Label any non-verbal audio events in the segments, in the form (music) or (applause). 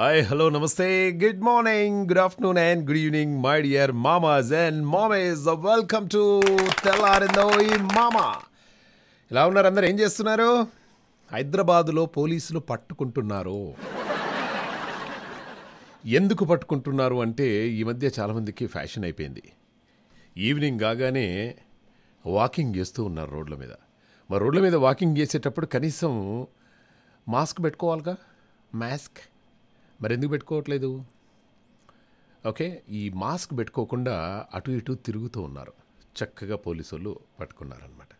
hi hello నమస్తే good morning good afternoon and good evening my dear మామాజ్ and మామేజ్ welcome to మామా ఇలా ఉన్నారు అందరు ఏం చేస్తున్నారు హైదరాబాదులో పోలీసులు పట్టుకుంటున్నారు ఎందుకు పట్టుకుంటున్నారు అంటే ఈ మధ్య చాలామందికి ఫ్యాషన్ అయిపోయింది ఈవినింగ్ కాగానే వాకింగ్ చేస్తూ ఉన్నారు రోడ్ల మీద మరి రోడ్ల మీద వాకింగ్ చేసేటప్పుడు కనీసం మాస్క్ పెట్టుకోవాలిగా మాస్క్ మరి ఎందుకు పెట్టుకోవట్లేదు ఓకే ఈ మాస్క్ పెట్టుకోకుండా అటు ఇటు తిరుగుతూ ఉన్నారు చక్కగా పోలీసు వాళ్ళు పట్టుకున్నారనమాట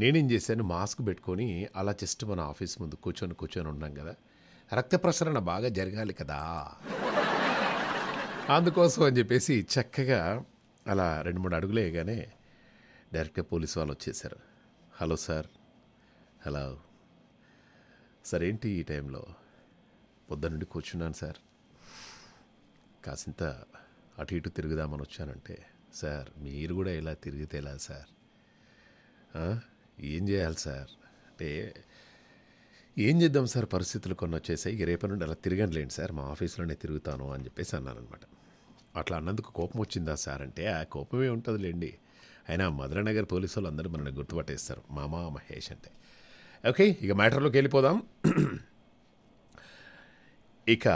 నేనేం చేశాను మాస్క్ పెట్టుకొని అలా జస్ట్ మన ఆఫీస్ ముందు కూర్చొని కూర్చొని ఉన్నాం కదా రక్త ప్రసరణ బాగా జరగాలి కదా అందుకోసం అని చెప్పేసి చక్కగా అలా రెండు మూడు అడుగులేయగానే డైరెక్ట్గా పోలీసు వాళ్ళు వచ్చేసారు హలో సార్ హలో సార్ ఏంటి ఈ టైంలో పొద్దునుండి కూర్చున్నాను సార్ కాసింత అటు ఇటు తిరుగుదామని వచ్చానంటే సార్ మీరు కూడా ఇలా తిరిగితే ఎలా సార్ ఏం చేయాలి సార్ అంటే ఏం చేద్దాం సార్ పరిస్థితులు కొన్ని వచ్చేసాయి రేపటి నుండి అలా లేండి సార్ మా ఆఫీస్లోనే తిరుగుతాను అని చెప్పేసి అన్నానమాట అట్లా అన్నందుకు కోపం వచ్చిందా సార్ అంటే ఆ కోపమే ఉంటుంది లేండి అయినా మధురనగర్ పోలీసు వాళ్ళు అందరూ మనల్ని గుర్తుపట్టేస్తారు మామా మహేష్ అంటే ఓకే ఇక మ్యాటర్లోకి వెళ్ళిపోదాం ఇక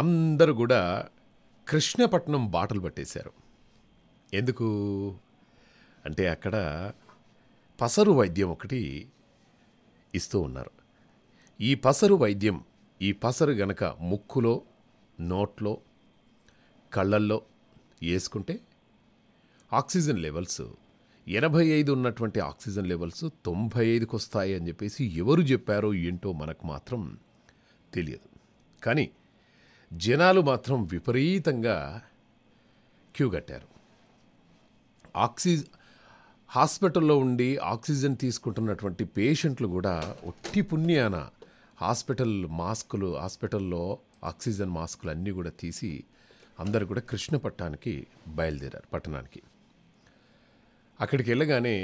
అందరూ కూడా కృష్ణపట్నం బాటలు పట్టేశారు ఎందుకు అంటే అక్కడ పసరు వైద్యం ఒకటి ఇస్తూ ఉన్నారు ఈ పసరు వైద్యం ఈ పసరు గనక ముక్కులో నోట్లో కళ్ళల్లో వేసుకుంటే ఆక్సిజన్ లెవెల్స్ ఎనభై ఐదు ఉన్నటువంటి ఆక్సిజన్ లెవెల్స్ తొంభై ఐదుకి వస్తాయి అని చెప్పేసి ఎవరు చెప్పారో ఏంటో మనకు మాత్రం తెలియదు కానీ జనాలు మాత్రం విపరీతంగా క్యూ కట్టారు ఆక్సిజన్ హాస్పిటల్లో ఉండి ఆక్సిజన్ తీసుకుంటున్నటువంటి పేషెంట్లు కూడా ఒట్టి పుణ్యాన హాస్పిటల్ మాస్కులు హాస్పిటల్లో ఆక్సిజన్ మాస్కులు అన్నీ కూడా తీసి అందరు కూడా కృష్ణ పట్టణానికి బయలుదేరారు పట్టణానికి అక్కడికి వెళ్ళగానే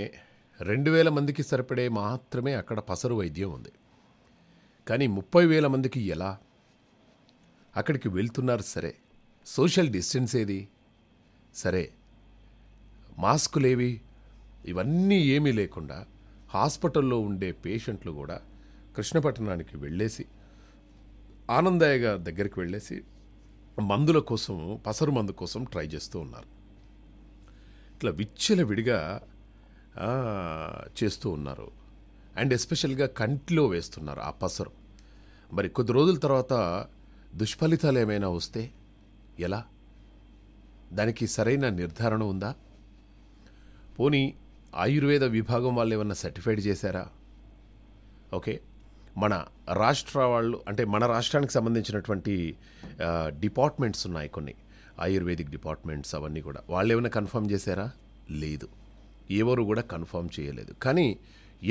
రెండు వేల మందికి సరిపడే మాత్రమే అక్కడ పసరు వైద్యం ఉంది కానీ ముప్పై వేల మందికి ఎలా అక్కడికి వెళ్తున్నారు సరే సోషల్ డిస్టెన్స్ ఏది సరే మాస్కులేవి ఇవన్నీ ఏమీ లేకుండా హాస్పిటల్లో ఉండే పేషెంట్లు కూడా కృష్ణపట్టణానికి వెళ్ళేసి ఆనందయ్య గారి దగ్గరికి వెళ్ళేసి మందుల కోసం పసరు మందు కోసం ట్రై చేస్తూ ఉన్నారు ఇట్లా విడిగా చేస్తూ ఉన్నారు అండ్ ఎస్పెషల్గా కంటిలో వేస్తున్నారు ఆ పసరు మరి కొద్ది రోజుల తర్వాత దుష్ఫలితాలు ఏమైనా వస్తే ఎలా దానికి సరైన నిర్ధారణ ఉందా పోనీ ఆయుర్వేద విభాగం వాళ్ళు ఏమన్నా సర్టిఫైడ్ చేశారా ఓకే మన రాష్ట్ర వాళ్ళు అంటే మన రాష్ట్రానికి సంబంధించినటువంటి డిపార్ట్మెంట్స్ ఉన్నాయి కొన్ని ఆయుర్వేదిక్ డిపార్ట్మెంట్స్ అవన్నీ కూడా వాళ్ళు ఏమైనా కన్ఫర్మ్ చేశారా లేదు ఎవరు కూడా కన్ఫర్మ్ చేయలేదు కానీ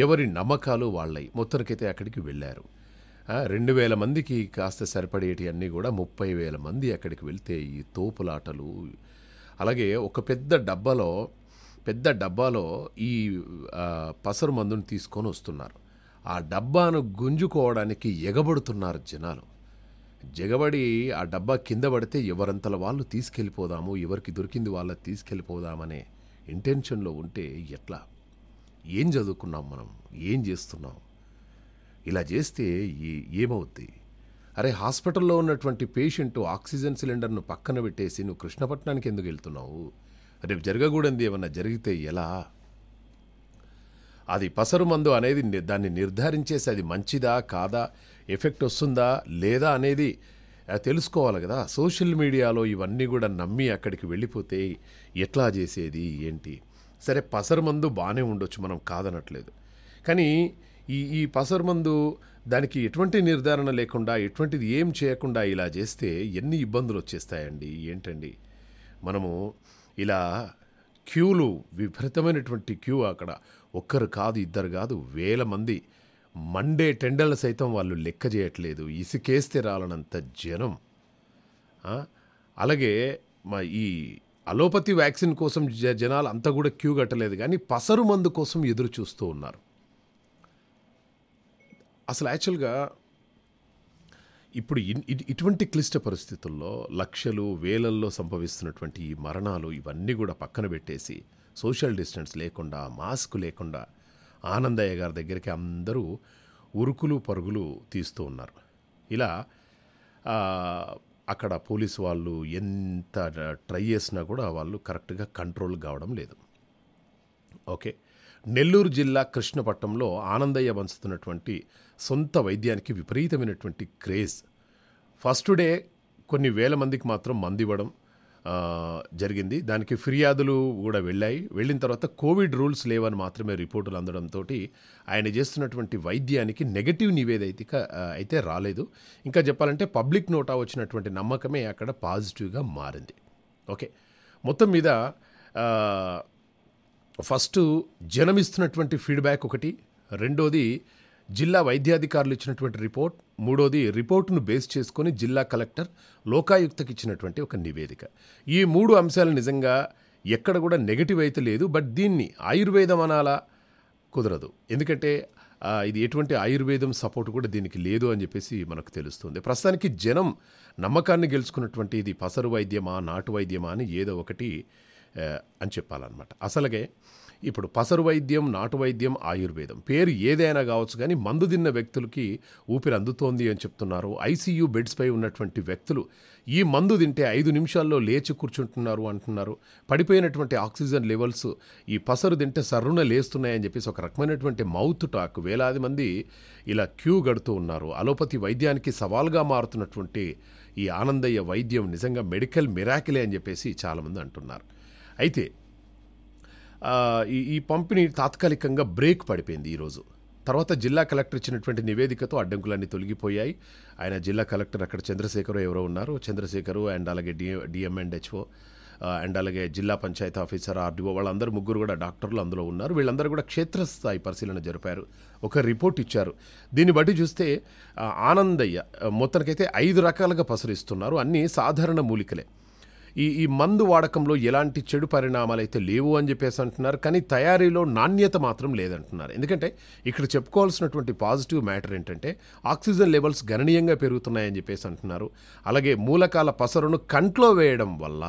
ఎవరి నమ్మకాలు వాళ్ళయి మొత్తానికైతే అక్కడికి వెళ్ళారు రెండు వేల మందికి కాస్త సరిపడేటి అన్నీ కూడా ముప్పై వేల మంది అక్కడికి వెళ్తే ఈ తోపులాటలు అలాగే ఒక పెద్ద డబ్బాలో పెద్ద డబ్బాలో ఈ పసరు మందుని తీసుకొని వస్తున్నారు ఆ డబ్బాను గుంజుకోవడానికి ఎగబడుతున్నారు జనాలు జగబడి ఆ డబ్బా కింద పడితే ఎవరంతల వాళ్ళు తీసుకెళ్ళిపోదాము ఎవరికి దొరికింది వాళ్ళ తీసుకెళ్ళిపోదామనే ఇంటెన్షన్లో ఉంటే ఎట్లా ఏం చదువుకున్నాం మనం ఏం చేస్తున్నాం ఇలా చేస్తే ఏమవుద్ది అరే హాస్పిటల్లో ఉన్నటువంటి పేషెంట్ ఆక్సిజన్ సిలిండర్ను పక్కన పెట్టేసి నువ్వు కృష్ణపట్నానికి ఎందుకు వెళ్తున్నావు రేపు జరగకూడదు ఏమన్నా జరిగితే ఎలా అది పసరు మందు అనేది దాన్ని నిర్ధారించేసి అది మంచిదా కాదా ఎఫెక్ట్ వస్తుందా లేదా అనేది తెలుసుకోవాలి కదా సోషల్ మీడియాలో ఇవన్నీ కూడా నమ్మి అక్కడికి వెళ్ళిపోతే ఎట్లా చేసేది ఏంటి సరే పసరు మందు బాగానే ఉండొచ్చు మనం కాదనట్లేదు కానీ ఈ ఈ మందు దానికి ఎటువంటి నిర్ధారణ లేకుండా ఎటువంటిది ఏం చేయకుండా ఇలా చేస్తే ఎన్ని ఇబ్బందులు వచ్చేస్తాయండి ఏంటండి మనము ఇలా క్యూలు విపరీతమైనటువంటి క్యూ అక్కడ ఒక్కరు కాదు ఇద్దరు కాదు వేల మంది మండే టెండర్లు సైతం వాళ్ళు లెక్క చేయట్లేదు ఇసుకేస్తే రాలనంత జనం అలాగే మా ఈ అలోపతి వ్యాక్సిన్ కోసం జనాలు అంతా కూడా క్యూ కట్టలేదు కానీ పసరు మందు కోసం ఎదురు చూస్తూ ఉన్నారు అసలు యాక్చువల్గా ఇప్పుడు ఇటువంటి క్లిష్ట పరిస్థితుల్లో లక్షలు వేలల్లో సంభవిస్తున్నటువంటి ఈ మరణాలు ఇవన్నీ కూడా పక్కన పెట్టేసి సోషల్ డిస్టెన్స్ లేకుండా మాస్క్ లేకుండా ఆనందయ్య గారి దగ్గరికి అందరూ ఉరుకులు పరుగులు తీస్తూ ఉన్నారు ఇలా అక్కడ పోలీసు వాళ్ళు ఎంత ట్రై చేసినా కూడా వాళ్ళు కరెక్ట్గా కంట్రోల్ కావడం లేదు ఓకే నెల్లూరు జిల్లా కృష్ణపట్నంలో ఆనందయ్య వంచుతున్నటువంటి సొంత వైద్యానికి విపరీతమైనటువంటి క్రేజ్ ఫస్ట్ డే కొన్ని వేల మందికి మాత్రం మందివ్వడం జరిగింది దానికి ఫిర్యాదులు కూడా వెళ్ళాయి వెళ్ళిన తర్వాత కోవిడ్ రూల్స్ లేవని మాత్రమే రిపోర్టులు అందడంతో ఆయన చేస్తున్నటువంటి వైద్యానికి నెగటివ్ నివేదిక అయితే రాలేదు ఇంకా చెప్పాలంటే పబ్లిక్ నోటా వచ్చినటువంటి నమ్మకమే అక్కడ పాజిటివ్గా మారింది ఓకే మొత్తం మీద ఫస్ట్ జనమిస్తున్నటువంటి ఫీడ్బ్యాక్ ఒకటి రెండోది జిల్లా వైద్యాధికారులు ఇచ్చినటువంటి రిపోర్ట్ మూడోది రిపోర్టును బేస్ చేసుకొని జిల్లా కలెక్టర్ లోకాయుక్తకి ఇచ్చినటువంటి ఒక నివేదిక ఈ మూడు అంశాలు నిజంగా ఎక్కడ కూడా నెగిటివ్ అయితే లేదు బట్ దీన్ని ఆయుర్వేదం అనాలా కుదరదు ఎందుకంటే ఇది ఎటువంటి ఆయుర్వేదం సపోర్ట్ కూడా దీనికి లేదు అని చెప్పేసి మనకు తెలుస్తుంది ప్రస్తుతానికి జనం నమ్మకాన్ని గెలుచుకున్నటువంటి ఇది పసరు వైద్యమా నాటు వైద్యమా అని ఏదో ఒకటి అని చెప్పాలన్నమాట అసలుగే ఇప్పుడు పసరు వైద్యం నాటు వైద్యం ఆయుర్వేదం పేరు ఏదైనా కావచ్చు కానీ మందు తిన్న వ్యక్తులకి ఊపిరి అందుతోంది అని చెప్తున్నారు ఐసీయూ బెడ్స్పై ఉన్నటువంటి వ్యక్తులు ఈ మందు తింటే ఐదు నిమిషాల్లో లేచి కూర్చుంటున్నారు అంటున్నారు పడిపోయినటువంటి ఆక్సిజన్ లెవెల్స్ ఈ పసరు తింటే సర్రున లేస్తున్నాయని చెప్పేసి ఒక రకమైనటువంటి మౌత్ టాక్ వేలాది మంది ఇలా క్యూ గడుతూ ఉన్నారు అలోపతి వైద్యానికి సవాల్గా మారుతున్నటువంటి ఈ ఆనందయ్య వైద్యం నిజంగా మెడికల్ మిరాకిలే అని చెప్పేసి చాలామంది అంటున్నారు అయితే ఈ పంపిణీ తాత్కాలికంగా బ్రేక్ పడిపోయింది ఈరోజు తర్వాత జిల్లా కలెక్టర్ ఇచ్చినటువంటి నివేదికతో అడ్డంకులన్నీ తొలగిపోయాయి ఆయన జిల్లా కలెక్టర్ అక్కడ చంద్రశేఖర్ ఎవరో ఉన్నారు చంద్రశేఖరు అండ్ అలాగే DM DM and HO and అలాగే జిల్లా పంచాయతీ ఆఫీసర్ ఆర్డీఓ వాళ్ళందరూ ముగ్గురు కూడా డాక్టర్లు అందులో ఉన్నారు వీళ్ళందరూ కూడా క్షేత్రస్థాయి పరిశీలన జరిపారు ఒక రిపోర్ట్ ఇచ్చారు దీన్ని బట్టి చూస్తే ఆనందయ్య మొత్తానికైతే ఐదు రకాలుగా పసరిస్తున్నారు అన్నీ సాధారణ మూలికలే ఈ ఈ మందు వాడకంలో ఎలాంటి చెడు పరిణామాలు అయితే లేవు అని చెప్పేసి అంటున్నారు కానీ తయారీలో నాణ్యత మాత్రం లేదంటున్నారు ఎందుకంటే ఇక్కడ చెప్పుకోవాల్సినటువంటి పాజిటివ్ మ్యాటర్ ఏంటంటే ఆక్సిజన్ లెవెల్స్ గణనీయంగా పెరుగుతున్నాయని చెప్పేసి అంటున్నారు అలాగే మూలకాల పసరును కంట్లో వేయడం వల్ల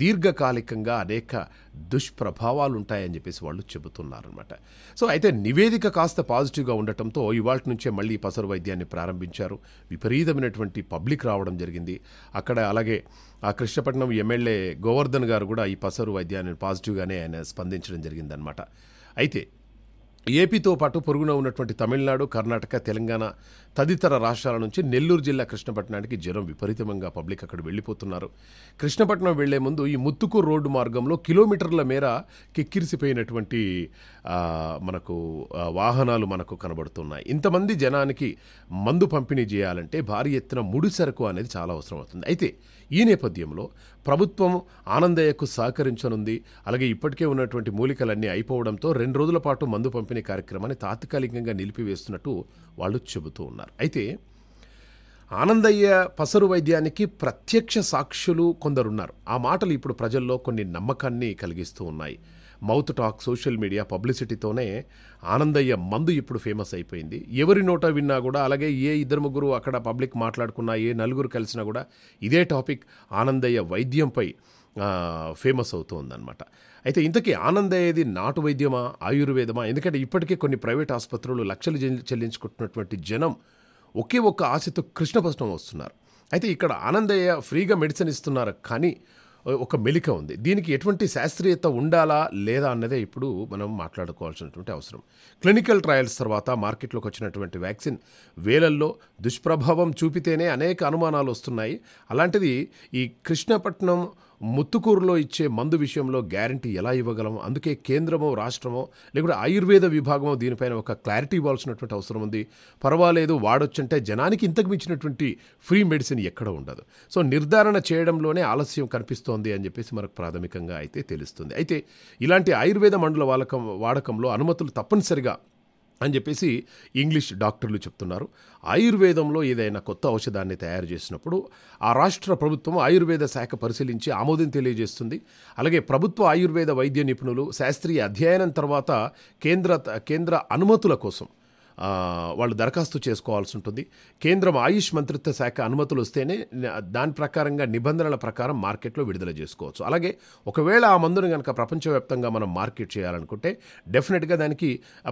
దీర్ఘకాలికంగా అనేక దుష్ప్రభావాలు ఉంటాయని చెప్పేసి వాళ్ళు చెబుతున్నారనమాట సో అయితే నివేదిక కాస్త పాజిటివ్గా ఉండటంతో ఇవాళ నుంచే మళ్ళీ పసరు వైద్యాన్ని ప్రారంభించారు విపరీతమైనటువంటి పబ్లిక్ రావడం జరిగింది అక్కడ అలాగే ఆ కృష్ణపట్నం ఎమ్మెల్యే గోవర్ధన్ గారు కూడా ఈ పసరు వైద్యాన్ని పాజిటివ్గానే ఆయన స్పందించడం జరిగిందనమాట అయితే ఏపీతో పాటు పొరుగున ఉన్నటువంటి తమిళనాడు కర్ణాటక తెలంగాణ తదితర రాష్ట్రాల నుంచి నెల్లూరు జిల్లా కృష్ణపట్నానికి జ్వరం విపరీతంగా పబ్లిక్ అక్కడ వెళ్ళిపోతున్నారు కృష్ణపట్నం వెళ్లే ముందు ఈ ముత్తుకూరు రోడ్డు మార్గంలో కిలోమీటర్ల మేర కిక్కిరిసిపోయినటువంటి మనకు వాహనాలు మనకు కనబడుతున్నాయి ఇంతమంది జనానికి మందు పంపిణీ చేయాలంటే భారీ ఎత్తున ముడి సరుకు అనేది చాలా అవసరం అవుతుంది అయితే ఈ నేపథ్యంలో ప్రభుత్వం ఆనందయ్యకు సహకరించనుంది అలాగే ఇప్పటికే ఉన్నటువంటి మూలికలన్నీ అయిపోవడంతో రెండు రోజుల పాటు మందు పంపిణీ కార్యక్రమాన్ని తాత్కాలికంగా నిలిపివేస్తున్నట్టు వాళ్ళు చెబుతూ ఉన్నారు అన్నారు అయితే ఆనందయ్య పసరు వైద్యానికి ప్రత్యక్ష సాక్షులు కొందరున్నారు ఆ మాటలు ఇప్పుడు ప్రజల్లో కొన్ని నమ్మకాన్ని కలిగిస్తూ ఉన్నాయి మౌత్ టాక్ సోషల్ మీడియా పబ్లిసిటీతోనే ఆనందయ్య మందు ఇప్పుడు ఫేమస్ అయిపోయింది ఎవరి నోట విన్నా కూడా అలాగే ఏ ఇద్దరు ముగ్గురు అక్కడ పబ్లిక్ మాట్లాడుకున్నా ఏ నలుగురు కలిసినా కూడా ఇదే టాపిక్ ఆనందయ్య వైద్యంపై ఫేమస్ అవుతుందన్నమాట అయితే ఇంతకీ ఆనంద్ అయ్యేది నాటు వైద్యమా ఆయుర్వేదమా ఎందుకంటే ఇప్పటికే కొన్ని ప్రైవేట్ ఆసుపత్రులు లక్షలు చెల్లించుకుంటున్నటువంటి జనం ఒకే ఒక్క ఆశతో కృష్ణపట్నం వస్తున్నారు అయితే ఇక్కడ ఆనందయ్య ఫ్రీగా మెడిసిన్ ఇస్తున్నారు కానీ ఒక మెలిక ఉంది దీనికి ఎటువంటి శాస్త్రీయత ఉండాలా లేదా అన్నదే ఇప్పుడు మనం మాట్లాడుకోవాల్సినటువంటి అవసరం క్లినికల్ ట్రయల్స్ తర్వాత మార్కెట్లోకి వచ్చినటువంటి వ్యాక్సిన్ వేలల్లో దుష్ప్రభావం చూపితేనే అనేక అనుమానాలు వస్తున్నాయి అలాంటిది ఈ కృష్ణపట్నం ముత్తుకూరులో ఇచ్చే మందు విషయంలో గ్యారంటీ ఎలా ఇవ్వగలము అందుకే కేంద్రమో రాష్ట్రమో లేకుంటే ఆయుర్వేద విభాగమో దీనిపైన ఒక క్లారిటీ ఇవ్వాల్సినటువంటి అవసరం ఉంది పర్వాలేదు వాడొచ్చంటే జనానికి ఇంతకు మించినటువంటి ఫ్రీ మెడిసిన్ ఎక్కడ ఉండదు సో నిర్ధారణ చేయడంలోనే ఆలస్యం కనిపిస్తోంది అని చెప్పేసి మనకు ప్రాథమికంగా అయితే తెలుస్తుంది అయితే ఇలాంటి ఆయుర్వేద మండల వాడకం వాడకంలో అనుమతులు తప్పనిసరిగా అని చెప్పేసి ఇంగ్లీష్ డాక్టర్లు చెప్తున్నారు ఆయుర్వేదంలో ఏదైనా కొత్త ఔషధాన్ని తయారు చేసినప్పుడు ఆ రాష్ట్ర ప్రభుత్వం ఆయుర్వేద శాఖ పరిశీలించి ఆమోదం తెలియజేస్తుంది అలాగే ప్రభుత్వ ఆయుర్వేద వైద్య నిపుణులు శాస్త్రీయ అధ్యయనం తర్వాత కేంద్ర కేంద్ర అనుమతుల కోసం వాళ్ళు దరఖాస్తు చేసుకోవాల్సి ఉంటుంది కేంద్రం ఆయుష్ మంత్రిత్వ శాఖ అనుమతులు వస్తేనే దాని ప్రకారంగా నిబంధనల ప్రకారం మార్కెట్లో విడుదల చేసుకోవచ్చు అలాగే ఒకవేళ ఆ మందును కనుక ప్రపంచవ్యాప్తంగా మనం మార్కెట్ చేయాలనుకుంటే డెఫినెట్గా దానికి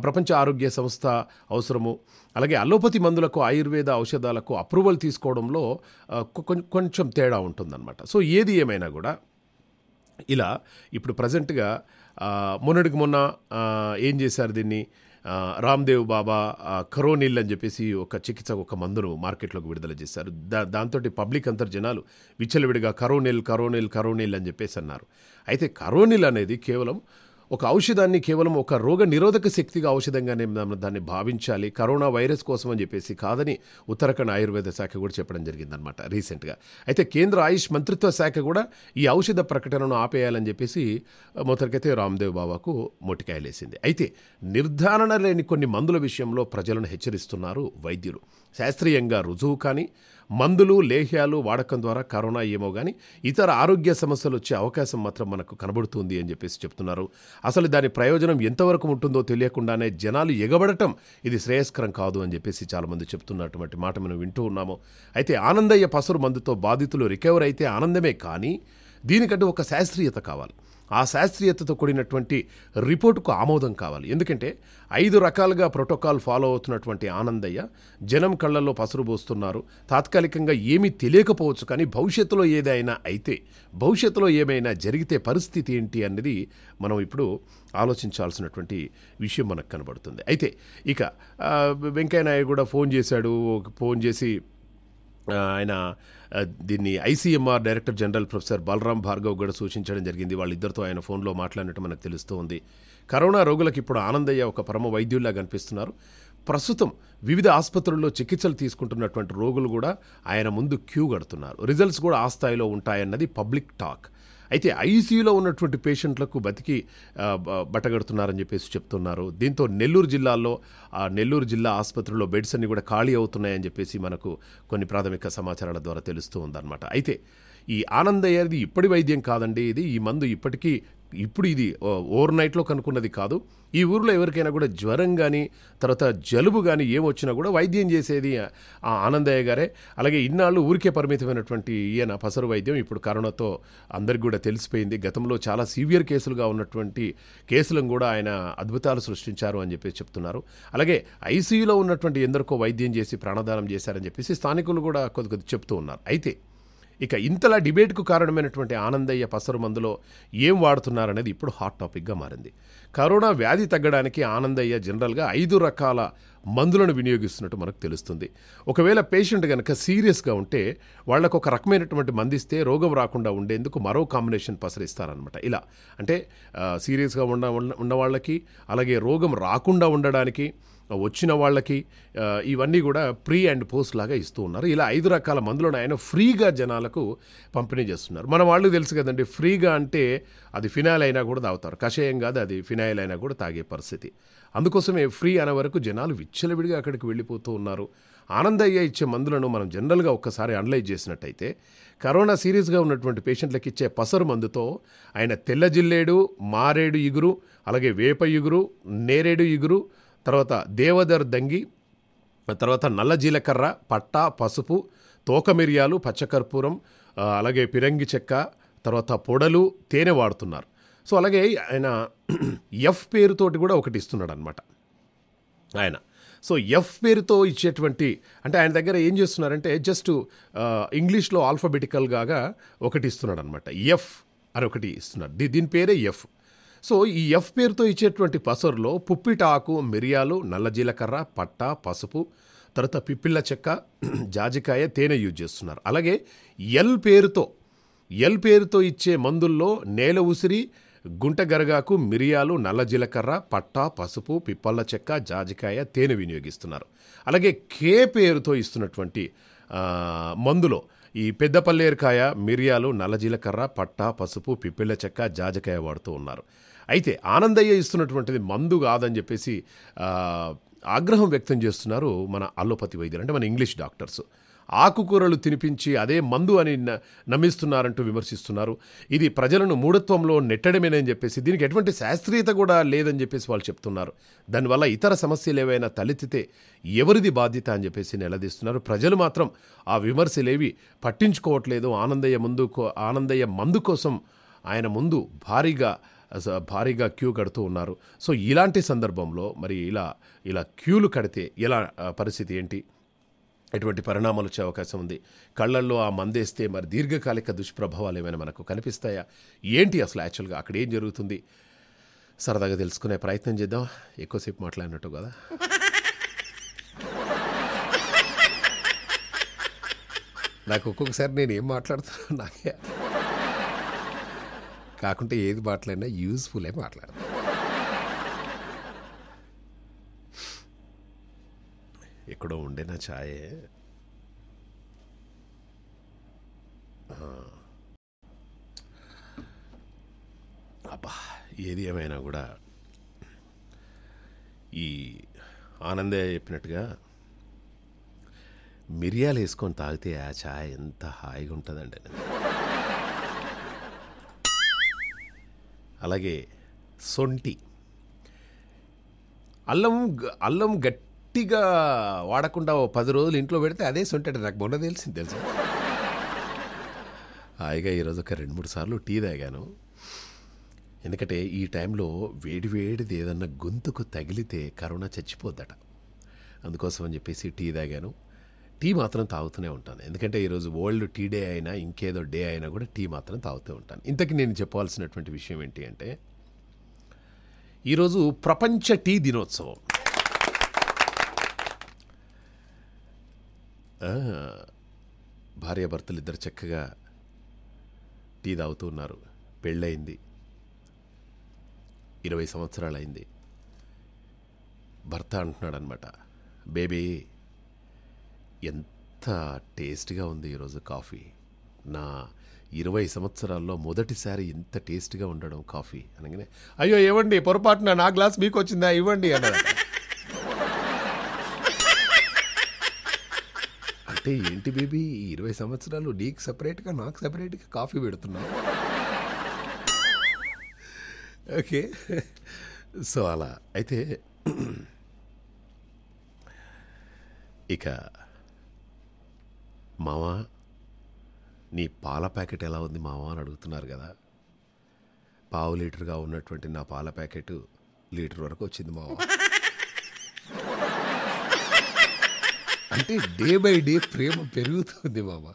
ప్రపంచ ఆరోగ్య సంస్థ అవసరము అలాగే అలోపతి మందులకు ఆయుర్వేద ఔషధాలకు అప్రూవల్ తీసుకోవడంలో కొంచెం తేడా ఉంటుందన్నమాట సో ఏది ఏమైనా కూడా ఇలా ఇప్పుడు ప్రజెంట్గా మొన్నటికి మొన్న ఏం చేశారు దీన్ని రామ్దేవ్ బాబా కరోనిల్ అని చెప్పేసి ఒక చికిత్స ఒక మందును మార్కెట్లోకి విడుదల చేశారు దా దాంతో పబ్లిక్ అంతర్ జనాలు విచ్చలవిడిగా కరోనిల్ కరోనిల్ కరోనిల్ అని చెప్పేసి అన్నారు అయితే కరోనిల్ అనేది కేవలం ఒక ఔషధాన్ని కేవలం ఒక రోగ నిరోధక శక్తిగా ఔషధంగానే మనం దాన్ని భావించాలి కరోనా వైరస్ కోసం అని చెప్పేసి కాదని ఉత్తరాఖండ్ ఆయుర్వేద శాఖ కూడా చెప్పడం జరిగిందనమాట రీసెంట్గా అయితే కేంద్ర ఆయుష్ మంత్రిత్వ శాఖ కూడా ఈ ఔషధ ప్రకటనను ఆపేయాలని చెప్పేసి మొదటికైతే రామ్దేవ్ బాబాకు మొటికాయలేసింది అయితే నిర్ధారణ లేని కొన్ని మందుల విషయంలో ప్రజలను హెచ్చరిస్తున్నారు వైద్యులు శాస్త్రీయంగా రుజువు కానీ మందులు లేహ్యాలు వాడకం ద్వారా కరోనా ఏమో కానీ ఇతర ఆరోగ్య సమస్యలు వచ్చే అవకాశం మాత్రం మనకు కనబడుతుంది అని చెప్పేసి చెప్తున్నారు అసలు దాని ప్రయోజనం ఎంతవరకు ఉంటుందో తెలియకుండానే జనాలు ఎగబడటం ఇది శ్రేయస్కరం కాదు అని చెప్పేసి చాలామంది చెప్తున్నటువంటి మాట మనం వింటూ ఉన్నాము అయితే ఆనందయ్య పసరు మందుతో బాధితులు రికవర్ అయితే ఆనందమే కానీ దీనికంటే ఒక శాస్త్రీయత కావాలి ఆ శాస్త్రీయతతో కూడినటువంటి రిపోర్టుకు ఆమోదం కావాలి ఎందుకంటే ఐదు రకాలుగా ప్రోటోకాల్ ఫాలో అవుతున్నటువంటి ఆనందయ్య జనం కళ్ళల్లో పసురుబోస్తున్నారు తాత్కాలికంగా ఏమీ తెలియకపోవచ్చు కానీ భవిష్యత్తులో ఏదైనా అయితే భవిష్యత్తులో ఏమైనా జరిగితే పరిస్థితి ఏంటి అనేది మనం ఇప్పుడు ఆలోచించాల్సినటువంటి విషయం మనకు కనబడుతుంది అయితే ఇక వెంకయ్యనాయుడు కూడా ఫోన్ చేశాడు ఫోన్ చేసి ఆయన దీన్ని ICMR director general professor Balram Bhargav కూడా సూచించడం జరిగింది వాళ్ళిద్దరితో ఆయన ఫోన్లో మాట్లాడినట్టు మనకు తెలుస్తూ ఉంది కరోనా రోగులకు ఇప్పుడు ఆనందయ్య ఒక పరమ వైద్యుల్లా కనిపిస్తున్నారు ప్రస్తుతం వివిధ ఆసుపత్రుల్లో చికిత్సలు తీసుకుంటున్నటువంటి రోగులు కూడా ఆయన ముందు క్యూ కడుతున్నారు రిజల్ట్స్ కూడా ఆ స్థాయిలో ఉంటాయన్నది పబ్లిక్ టాక్ అయితే ఐసీయూలో ఉన్నటువంటి పేషెంట్లకు బతికి బట్టగడుతున్నారని చెప్పేసి చెప్తున్నారు దీంతో నెల్లూరు జిల్లాలో నెల్లూరు జిల్లా ఆసుపత్రిలో బెడ్స్ అన్ని కూడా ఖాళీ అవుతున్నాయని చెప్పేసి మనకు కొన్ని ప్రాథమిక సమాచారాల ద్వారా తెలుస్తూ ఉందన్నమాట అయితే ఈ ఆనందయ్యది ఇప్పటి వైద్యం కాదండి ఇది ఈ మందు ఇప్పటికీ ఇప్పుడు ఇది ఓవర్ నైట్లో కనుక్కున్నది కాదు ఈ ఊరిలో ఎవరికైనా కూడా జ్వరం కానీ తర్వాత జలుబు కానీ ఏమొచ్చినా కూడా వైద్యం చేసేది ఆ ఆనందయ్య గారే అలాగే ఇన్నాళ్ళు ఊరికే పరిమితమైనటువంటి ఈయన పసరు వైద్యం ఇప్పుడు కరోనాతో అందరికి కూడా తెలిసిపోయింది గతంలో చాలా సీవియర్ కేసులుగా ఉన్నటువంటి కేసులను కూడా ఆయన అద్భుతాలు సృష్టించారు అని చెప్పేసి చెప్తున్నారు అలాగే ఐసీయూలో ఉన్నటువంటి ఎందరికో వైద్యం చేసి ప్రాణదానం చేశారని చెప్పేసి స్థానికులు కూడా కొద్ది కొద్ది చెప్తూ ఉన్నారు అయితే ఇక ఇంతలా డిబేట్కు కారణమైనటువంటి ఆనందయ్య పసరు మందులో ఏం వాడుతున్నారనేది ఇప్పుడు హాట్ టాపిక్గా మారింది కరోనా వ్యాధి తగ్గడానికి ఆనందయ్య జనరల్గా ఐదు రకాల మందులను వినియోగిస్తున్నట్టు మనకు తెలుస్తుంది ఒకవేళ పేషెంట్ కనుక సీరియస్గా ఉంటే వాళ్ళకు ఒక రకమైనటువంటి మందిస్తే రోగం రాకుండా ఉండేందుకు మరో కాంబినేషన్ పసరిస్తారనమాట ఇలా అంటే సీరియస్గా ఉన్న ఉన్న వాళ్ళకి అలాగే రోగం రాకుండా ఉండడానికి వచ్చిన వాళ్ళకి ఇవన్నీ కూడా ప్రీ అండ్ పోస్ట్ లాగా ఇస్తూ ఉన్నారు ఇలా ఐదు రకాల మందులను ఆయన ఫ్రీగా జనాలకు పంపిణీ చేస్తున్నారు మన వాళ్ళు తెలుసు కదండి ఫ్రీగా అంటే అది ఫినాయిల్ అయినా కూడా తాగుతారు కషాయం కాదు అది ఫినాయిల్ అయినా కూడా తాగే పరిస్థితి అందుకోసమే ఫ్రీ అనే వరకు జనాలు విచ్చలవిడిగా అక్కడికి వెళ్ళిపోతూ ఉన్నారు ఆనందయ్య ఇచ్చే మందులను మనం జనరల్గా ఒక్కసారి అనలైజ్ చేసినట్టయితే కరోనా సీరియస్గా ఉన్నటువంటి పేషెంట్లకు ఇచ్చే పసరు మందుతో ఆయన తెల్ల జిల్లేడు మారేడు ఇగురు అలాగే వేప ఇగురు నేరేడు ఇగురు తర్వాత దేవదర్ దంగి తర్వాత నల్ల జీలకర్ర పట్ట పసుపు తోక మిరియాలు పచ్చకర్పూరం అలాగే పిరంగి చెక్క తర్వాత పొడలు తేనె వాడుతున్నారు సో అలాగే ఆయన (clears throat) ఎఫ్ పేరుతోటి కూడా ఒకటి ఇస్తున్నాడు అనమాట ఆయన సో ఎఫ్ పేరుతో ఇచ్చేటువంటి అంటే ఆయన దగ్గర ఏం చేస్తున్నారంటే జస్ట్ ఇంగ్లీష్లో ఆల్ఫబెటికల్గా ఒకటి ఇస్తున్నాడు అనమాట ఎఫ్ అని ఒకటి ఇస్తున్నాడు దీని పేరే ఎఫ్ సో ఈ ఎఫ్ పేరుతో ఇచ్చేటువంటి పసరులో పుప్పిట ఆకు మిరియాలు నల్ల జీలకర్ర పట్ట పసుపు తర్వాత పిప్పిళ్ళ చెక్క (clears throat) జాజికాయ తేనె యూజ్ చేస్తున్నారు అలాగే ఎల్ పేరుతో ఎల్ పేరుతో ఇచ్చే మందుల్లో నేల ఉసిరి గుంట గరగాకు మిరియాలు నల్ల జీలకర్ర పట్ట పసుపు పిప్పళ్ళ చెక్క జాజికాయ తేనె వినియోగిస్తున్నారు అలాగే కే పేరుతో ఇస్తున్నటువంటి మందులో ఈ పెద్ద పల్లేరుకాయ మిరియాలు నల్ల జీలకర్ర పట్ట పసుపు పిప్పిళ్ళ చెక్క జాజికాయ వాడుతూ ఉన్నారు అయితే ఆనందయ్య ఇస్తున్నటువంటిది మందు కాదని చెప్పేసి ఆగ్రహం వ్యక్తం చేస్తున్నారు మన అల్లోపతి వైద్యులు అంటే మన ఇంగ్లీష్ డాక్టర్స్ ఆకుకూరలు తినిపించి అదే మందు అని నమ్మిస్తున్నారంటూ విమర్శిస్తున్నారు ఇది ప్రజలను మూఢత్వంలో నెట్టడమేనని చెప్పేసి దీనికి ఎటువంటి శాస్త్రీయత కూడా లేదని చెప్పేసి వాళ్ళు చెప్తున్నారు దానివల్ల ఇతర సమస్యలు ఏవైనా తలెత్తితే ఎవరిది బాధ్యత అని చెప్పేసి నిలదీస్తున్నారు ప్రజలు మాత్రం ఆ విమర్శలేవి పట్టించుకోవట్లేదు ఆనందయ్య ముందు ఆనందయ్య మందు కోసం ఆయన ముందు భారీగా భారీగా క్యూ కడుతూ ఉన్నారు సో ఇలాంటి సందర్భంలో మరి ఇలా ఇలా క్యూలు కడితే ఎలా పరిస్థితి ఏంటి ఎటువంటి పరిణామాలు వచ్చే అవకాశం ఉంది కళ్ళల్లో ఆ మందేస్తే మరి దీర్ఘకాలిక దుష్ప్రభావాలు ఏమైనా మనకు కనిపిస్తాయా ఏంటి అసలు యాక్చువల్గా అక్కడ ఏం జరుగుతుంది సరదాగా తెలుసుకునే ప్రయత్నం చేద్దాం ఎక్కువసేపు మాట్లాడినట్టు కదా నాకు ఒక్కొక్కసారి నేను ఏం మాట్లాడుతున్నా నాకే కాకుంటే ఏది మాట్లాడినా యూజ్ఫులే మాట్లాడదు ఎక్కడో ఉండే నా ఛాయే అబ్బా ఏది ఏమైనా కూడా ఈ ఆనందే చెప్పినట్టుగా మిరియాలు వేసుకొని తాగితే ఆ ఛాయ్ ఎంత హాయిగా ఉంటుందండి అలాగే సొంటి అల్లం అల్లం గట్టిగా వాడకుండా ఓ పది రోజులు ఇంట్లో పెడితే అదే సొంటట నాకు మొన్న తెలిసింది తెలుసా హాయిగా ఈరోజు ఒక రెండు మూడు సార్లు టీ తాగాను ఎందుకంటే ఈ టైంలో వేడివేడిది ఏదన్నా గొంతుకు తగిలితే కరోనా చచ్చిపోద్దట అందుకోసం అని చెప్పేసి టీ తాగాను టీ మాత్రం తాగుతూనే ఉంటాను ఎందుకంటే ఈరోజు వరల్డ్ టీ డే అయినా ఇంకేదో డే అయినా కూడా టీ మాత్రం తాగుతూ ఉంటాను ఇంతకీ నేను చెప్పవలసినటువంటి విషయం ఏంటి అంటే ఈరోజు ప్రపంచ టీ దినోత్సవం భార్యాభర్తలు ఇద్దరు చక్కగా టీ తాగుతూ ఉన్నారు పెళ్ళయింది ఇరవై సంవత్సరాలైంది భర్త అంటున్నాడు అనమాట బేబీ ఎంత టేస్ట్గా ఉంది ఈరోజు కాఫీ నా ఇరవై సంవత్సరాల్లో మొదటిసారి ఇంత టేస్ట్గా ఉండడం కాఫీ అనగానే అయ్యో ఇవ్వండి పొరపాటున నా గ్లాస్ మీకు వచ్చిందా ఇవ్వండి అన్నారు అంటే ఏంటి బేబీ ఇరవై సంవత్సరాలు నీకు సపరేట్గా నాకు సపరేట్గా కాఫీ పెడుతున్నావు ఓకే సో అలా అయితే ఇక మావా నీ పాల ప్యాకెట్ ఎలా ఉంది మావా అని అడుగుతున్నారు కదా పావు లీటర్గా ఉన్నటువంటి నా పాల ప్యాకెట్ లీటర్ వరకు వచ్చింది మావా అంటే డే బై డే ప్రేమ పెరుగుతుంది మామ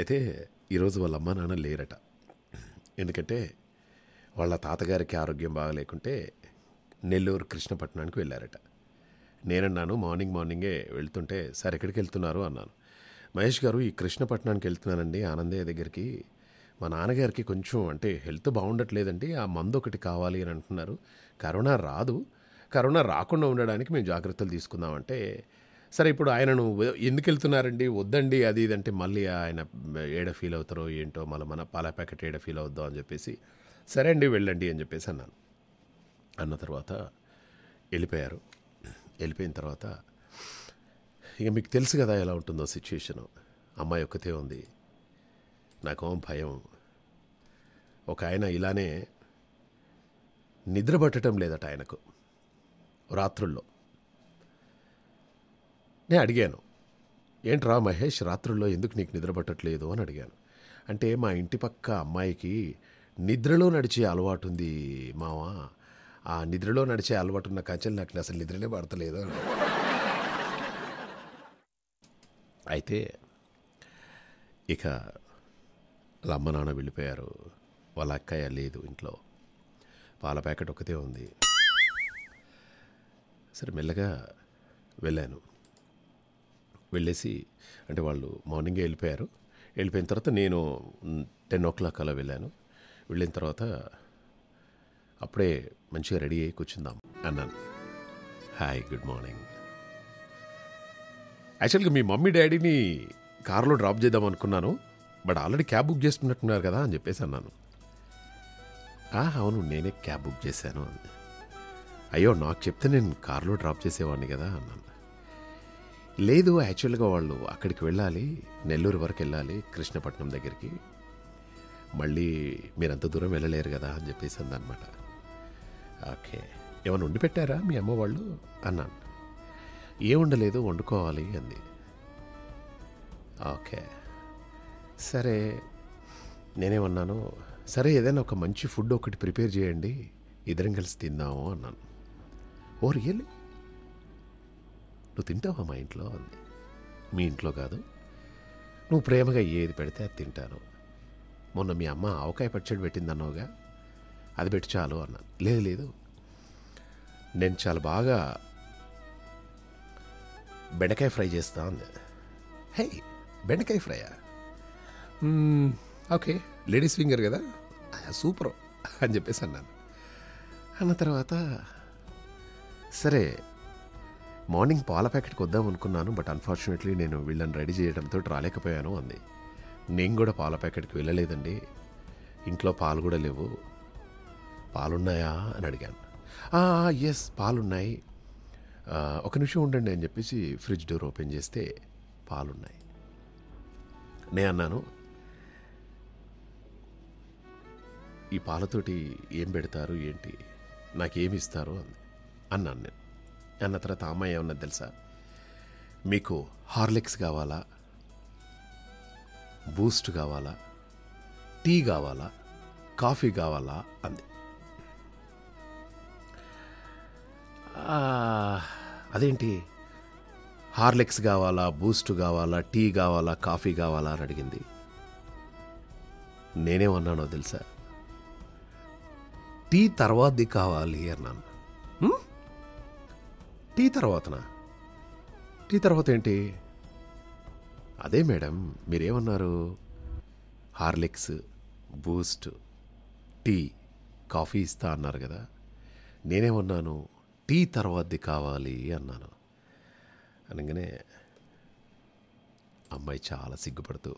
అయితే ఈరోజు వాళ్ళ అమ్మ నాన్న లేరట ఎందుకంటే వాళ్ళ తాతగారికి ఆరోగ్యం బాగలేకుంటే నెల్లూరు కృష్ణపట్నానికి వెళ్ళారట నేనన్నాను మార్నింగ్ మార్నింగే వెళ్తుంటే సార్ ఎక్కడికి వెళ్తున్నారు అన్నాను మహేష్ గారు ఈ కృష్ణపట్నానికి వెళ్తున్నానండి ఆనందయ్య దగ్గరికి మా నాన్నగారికి కొంచెం అంటే హెల్త్ బాగుండట్లేదండి ఆ మందు ఒకటి కావాలి అని అంటున్నారు కరోనా రాదు కరోనా రాకుండా ఉండడానికి మేము జాగ్రత్తలు తీసుకుందామంటే సరే ఇప్పుడు ఆయనను ఎందుకు వెళ్తున్నారండి వద్దండి అది ఇదంటే మళ్ళీ ఆయన ఏడ ఫీల్ అవుతారో ఏంటో మళ్ళీ మన పాల ప్యాకెట్ ఏడ ఫీల్ అవుద్దాం అని చెప్పేసి సరే అండి వెళ్ళండి అని చెప్పేసి అన్నాను అన్న తర్వాత వెళ్ళిపోయారు వెళ్ళిపోయిన తర్వాత ఇక మీకు తెలుసు కదా ఎలా ఉంటుందో సిచ్యుయేషను అమ్మాయి ఒక్కతే ఉంది నాకేం భయం ఒక ఆయన ఇలానే నిద్రపట్టడం లేదట ఆయనకు రాత్రుల్లో నేను అడిగాను ఏంట్రా మహేష్ రాత్రుల్లో ఎందుకు నీకు నిద్ర పట్టట్లేదు అని అడిగాను అంటే మా ఇంటి పక్క అమ్మాయికి నిద్రలో నడిచే అలవాటు ఉంది మావా ఆ నిద్రలో నడిచే అలవాటు ఉన్న కంచెలు నాకు అసలు నిద్రనే పడతలేదు అయితే ఇక వాళ్ళ అమ్మ నాన్న వెళ్ళిపోయారు వాళ్ళ అక్కయ్య లేదు ఇంట్లో పాల ప్యాకెట్ ఒకతే ఉంది సరే మెల్లగా వెళ్ళాను వెళ్ళేసి అంటే వాళ్ళు మార్నింగే వెళ్ళిపోయారు వెళ్ళిపోయిన తర్వాత నేను టెన్ ఓ క్లాక్ అలా వెళ్ళాను వెళ్ళిన తర్వాత అప్పుడే మంచిగా రెడీ అయ్యి కూర్చుందాం అన్నాను హాయ్ గుడ్ మార్నింగ్ యాక్చువల్గా మీ మమ్మీ డాడీని కారులో డ్రాప్ చేద్దాం అనుకున్నాను బట్ ఆల్రెడీ క్యాబ్ బుక్ చేసుకున్నట్టున్నారు కదా అని చెప్పేసి అన్నాను అవును నేనే క్యాబ్ బుక్ చేశాను అయ్యో నాకు చెప్తే నేను కారులో డ్రాప్ చేసేవాడిని కదా అన్నాను లేదు యాక్చువల్గా వాళ్ళు అక్కడికి వెళ్ళాలి నెల్లూరు వరకు వెళ్ళాలి కృష్ణపట్నం దగ్గరికి మళ్ళీ మీరంత దూరం వెళ్ళలేరు కదా అని చెప్పేసి అందనమాట ఓకే ఏమైనా ఉండి పెట్టారా మీ అమ్మ వాళ్ళు అన్నాను ఏ ఉండలేదు వండుకోవాలి అంది ఓకే సరే నేనేమన్నాను సరే ఏదైనా ఒక మంచి ఫుడ్ ఒకటి ప్రిపేర్ చేయండి ఇద్దరం కలిసి తిందాము అన్నాను ఓ రియల్ నువ్వు తింటావా మా ఇంట్లో అంది మీ ఇంట్లో కాదు నువ్వు ప్రేమగా ఏది పెడితే అది తింటాను మొన్న మీ అమ్మ ఆవకాయ పచ్చడి పెట్టిందన్నావుగా అది పెట్టి చాలు అన్నాను లేదు లేదు నేను చాలా బాగా బెండకాయ ఫ్రై చేస్తా అంది హే బెండకాయ ఫ్రైయా ఓకే లేడీస్ ఫింగర్ కదా సూపర్ అని చెప్పేసి అన్నాను అన్న తర్వాత సరే మార్నింగ్ పాల ప్యాకెట్కి వద్దాం అనుకున్నాను బట్ అన్ఫార్చునేట్లీ నేను వీళ్ళని రెడీ చేయడంతో రాలేకపోయాను అంది నేను కూడా పాల ప్యాకెట్కి వెళ్ళలేదండి ఇంట్లో పాలు కూడా లేవు పాలున్నాయా అని అడిగాను ఎస్ పాలున్నాయి ఒక నిమిషం ఉండండి అని చెప్పేసి ఫ్రిడ్జ్ డోర్ ఓపెన్ చేస్తే పాలున్నాయి నేను అన్నాను ఈ పాలతోటి ఏం పెడతారు ఏంటి నాకేమి ఇస్తారు అంది అన్నాను నేను అన్న తర్వాత అమ్మాయి ఏమన్నా తెలుసా మీకు హార్లిక్స్ కావాలా బూస్ట్ కావాలా టీ కావాలా కాఫీ కావాలా అంది అదేంటి హార్లిక్స్ కావాలా బూస్ట్ కావాలా టీ కావాలా కాఫీ కావాలా అని అడిగింది నేనేమన్నానో తెలుసా టీ తర్వాతది కావాలి అన్నాను టీ తర్వాతనా టీ తర్వాత ఏంటి అదే మేడం మీరేమన్నారు హార్లిక్స్ బూస్ట్ టీ కాఫీ ఇస్తా అన్నారు కదా నేనేమన్నాను టీ తర్వాతది కావాలి అన్నాను అనగానే అమ్మాయి చాలా సిగ్గుపడుతూ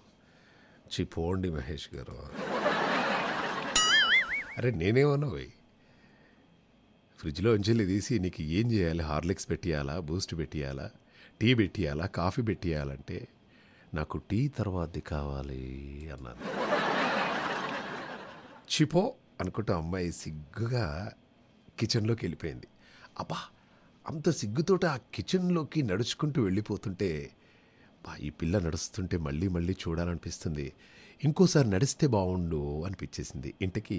చీ పోండి మహేష్ గారు అరే నేనేమన్నా పోయి ఫ్రిడ్జ్లో ఉంచెల్లి తీసి నీకు ఏం చేయాలి హార్లిక్స్ పెట్టియాలా బూస్ట్ పెట్టియాలా టీ పెట్టియాలా కాఫీ పెట్టియాలంటే నాకు టీ తర్వాతది కావాలి అన్నాను చిపో అనుకుంటూ అమ్మాయి సిగ్గుగా కిచెన్లోకి వెళ్ళిపోయింది అబ్బా అంత సిగ్గుతోట ఆ కిచెన్లోకి నడుచుకుంటూ వెళ్ళిపోతుంటే బా ఈ పిల్ల నడుస్తుంటే మళ్ళీ మళ్ళీ చూడాలనిపిస్తుంది ఇంకోసారి నడిస్తే బాగుండు అనిపించేసింది ఇంటికి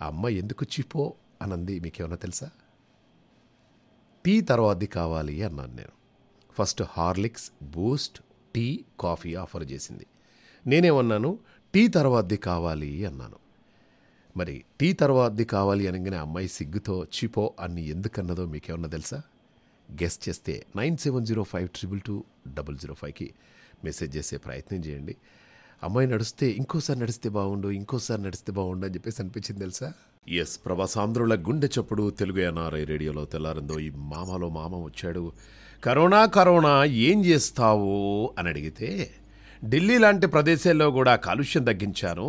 ఆ అమ్మాయి ఎందుకు చిపో అనంది మీకేమన్నా తెలుసా టీ తర్వాతది కావాలి అన్నాను నేను first Horlicks Boost tea coffee offer చేసింది నేనేమన్నాను టీ తర్వాతది కావాలి అన్నాను మరి టీ తర్వాతది కావాలి అనగానే అమ్మాయి సిగ్గుతో చిపో అని ఎందుకన్నదో మీకేమన్నా తెలుసా గెస్ట్ చేస్తే nine seven zero five triple two double zero ఫైవ్కి మెసేజ్ చేసే ప్రయత్నం చేయండి అమ్మాయి నడిస్తే ఇంకోసారి నడిస్తే బాగుండు ఇంకోసారి నడిస్తే బాగుండు అని చెప్పేసి అనిపించింది తెలుసా ఎస్ ప్రభాసాంధ్రుల గుండె చప్పుడు తెలుగు ఎన్ఆర్ఐ రేడియోలో తెల్లారిందో ఈ మామలో మామ వచ్చాడు కరోనా కరోనా ఏం చేస్తావు అని అడిగితే ఢిల్లీ లాంటి ప్రదేశాల్లో కూడా కాలుష్యం తగ్గించాను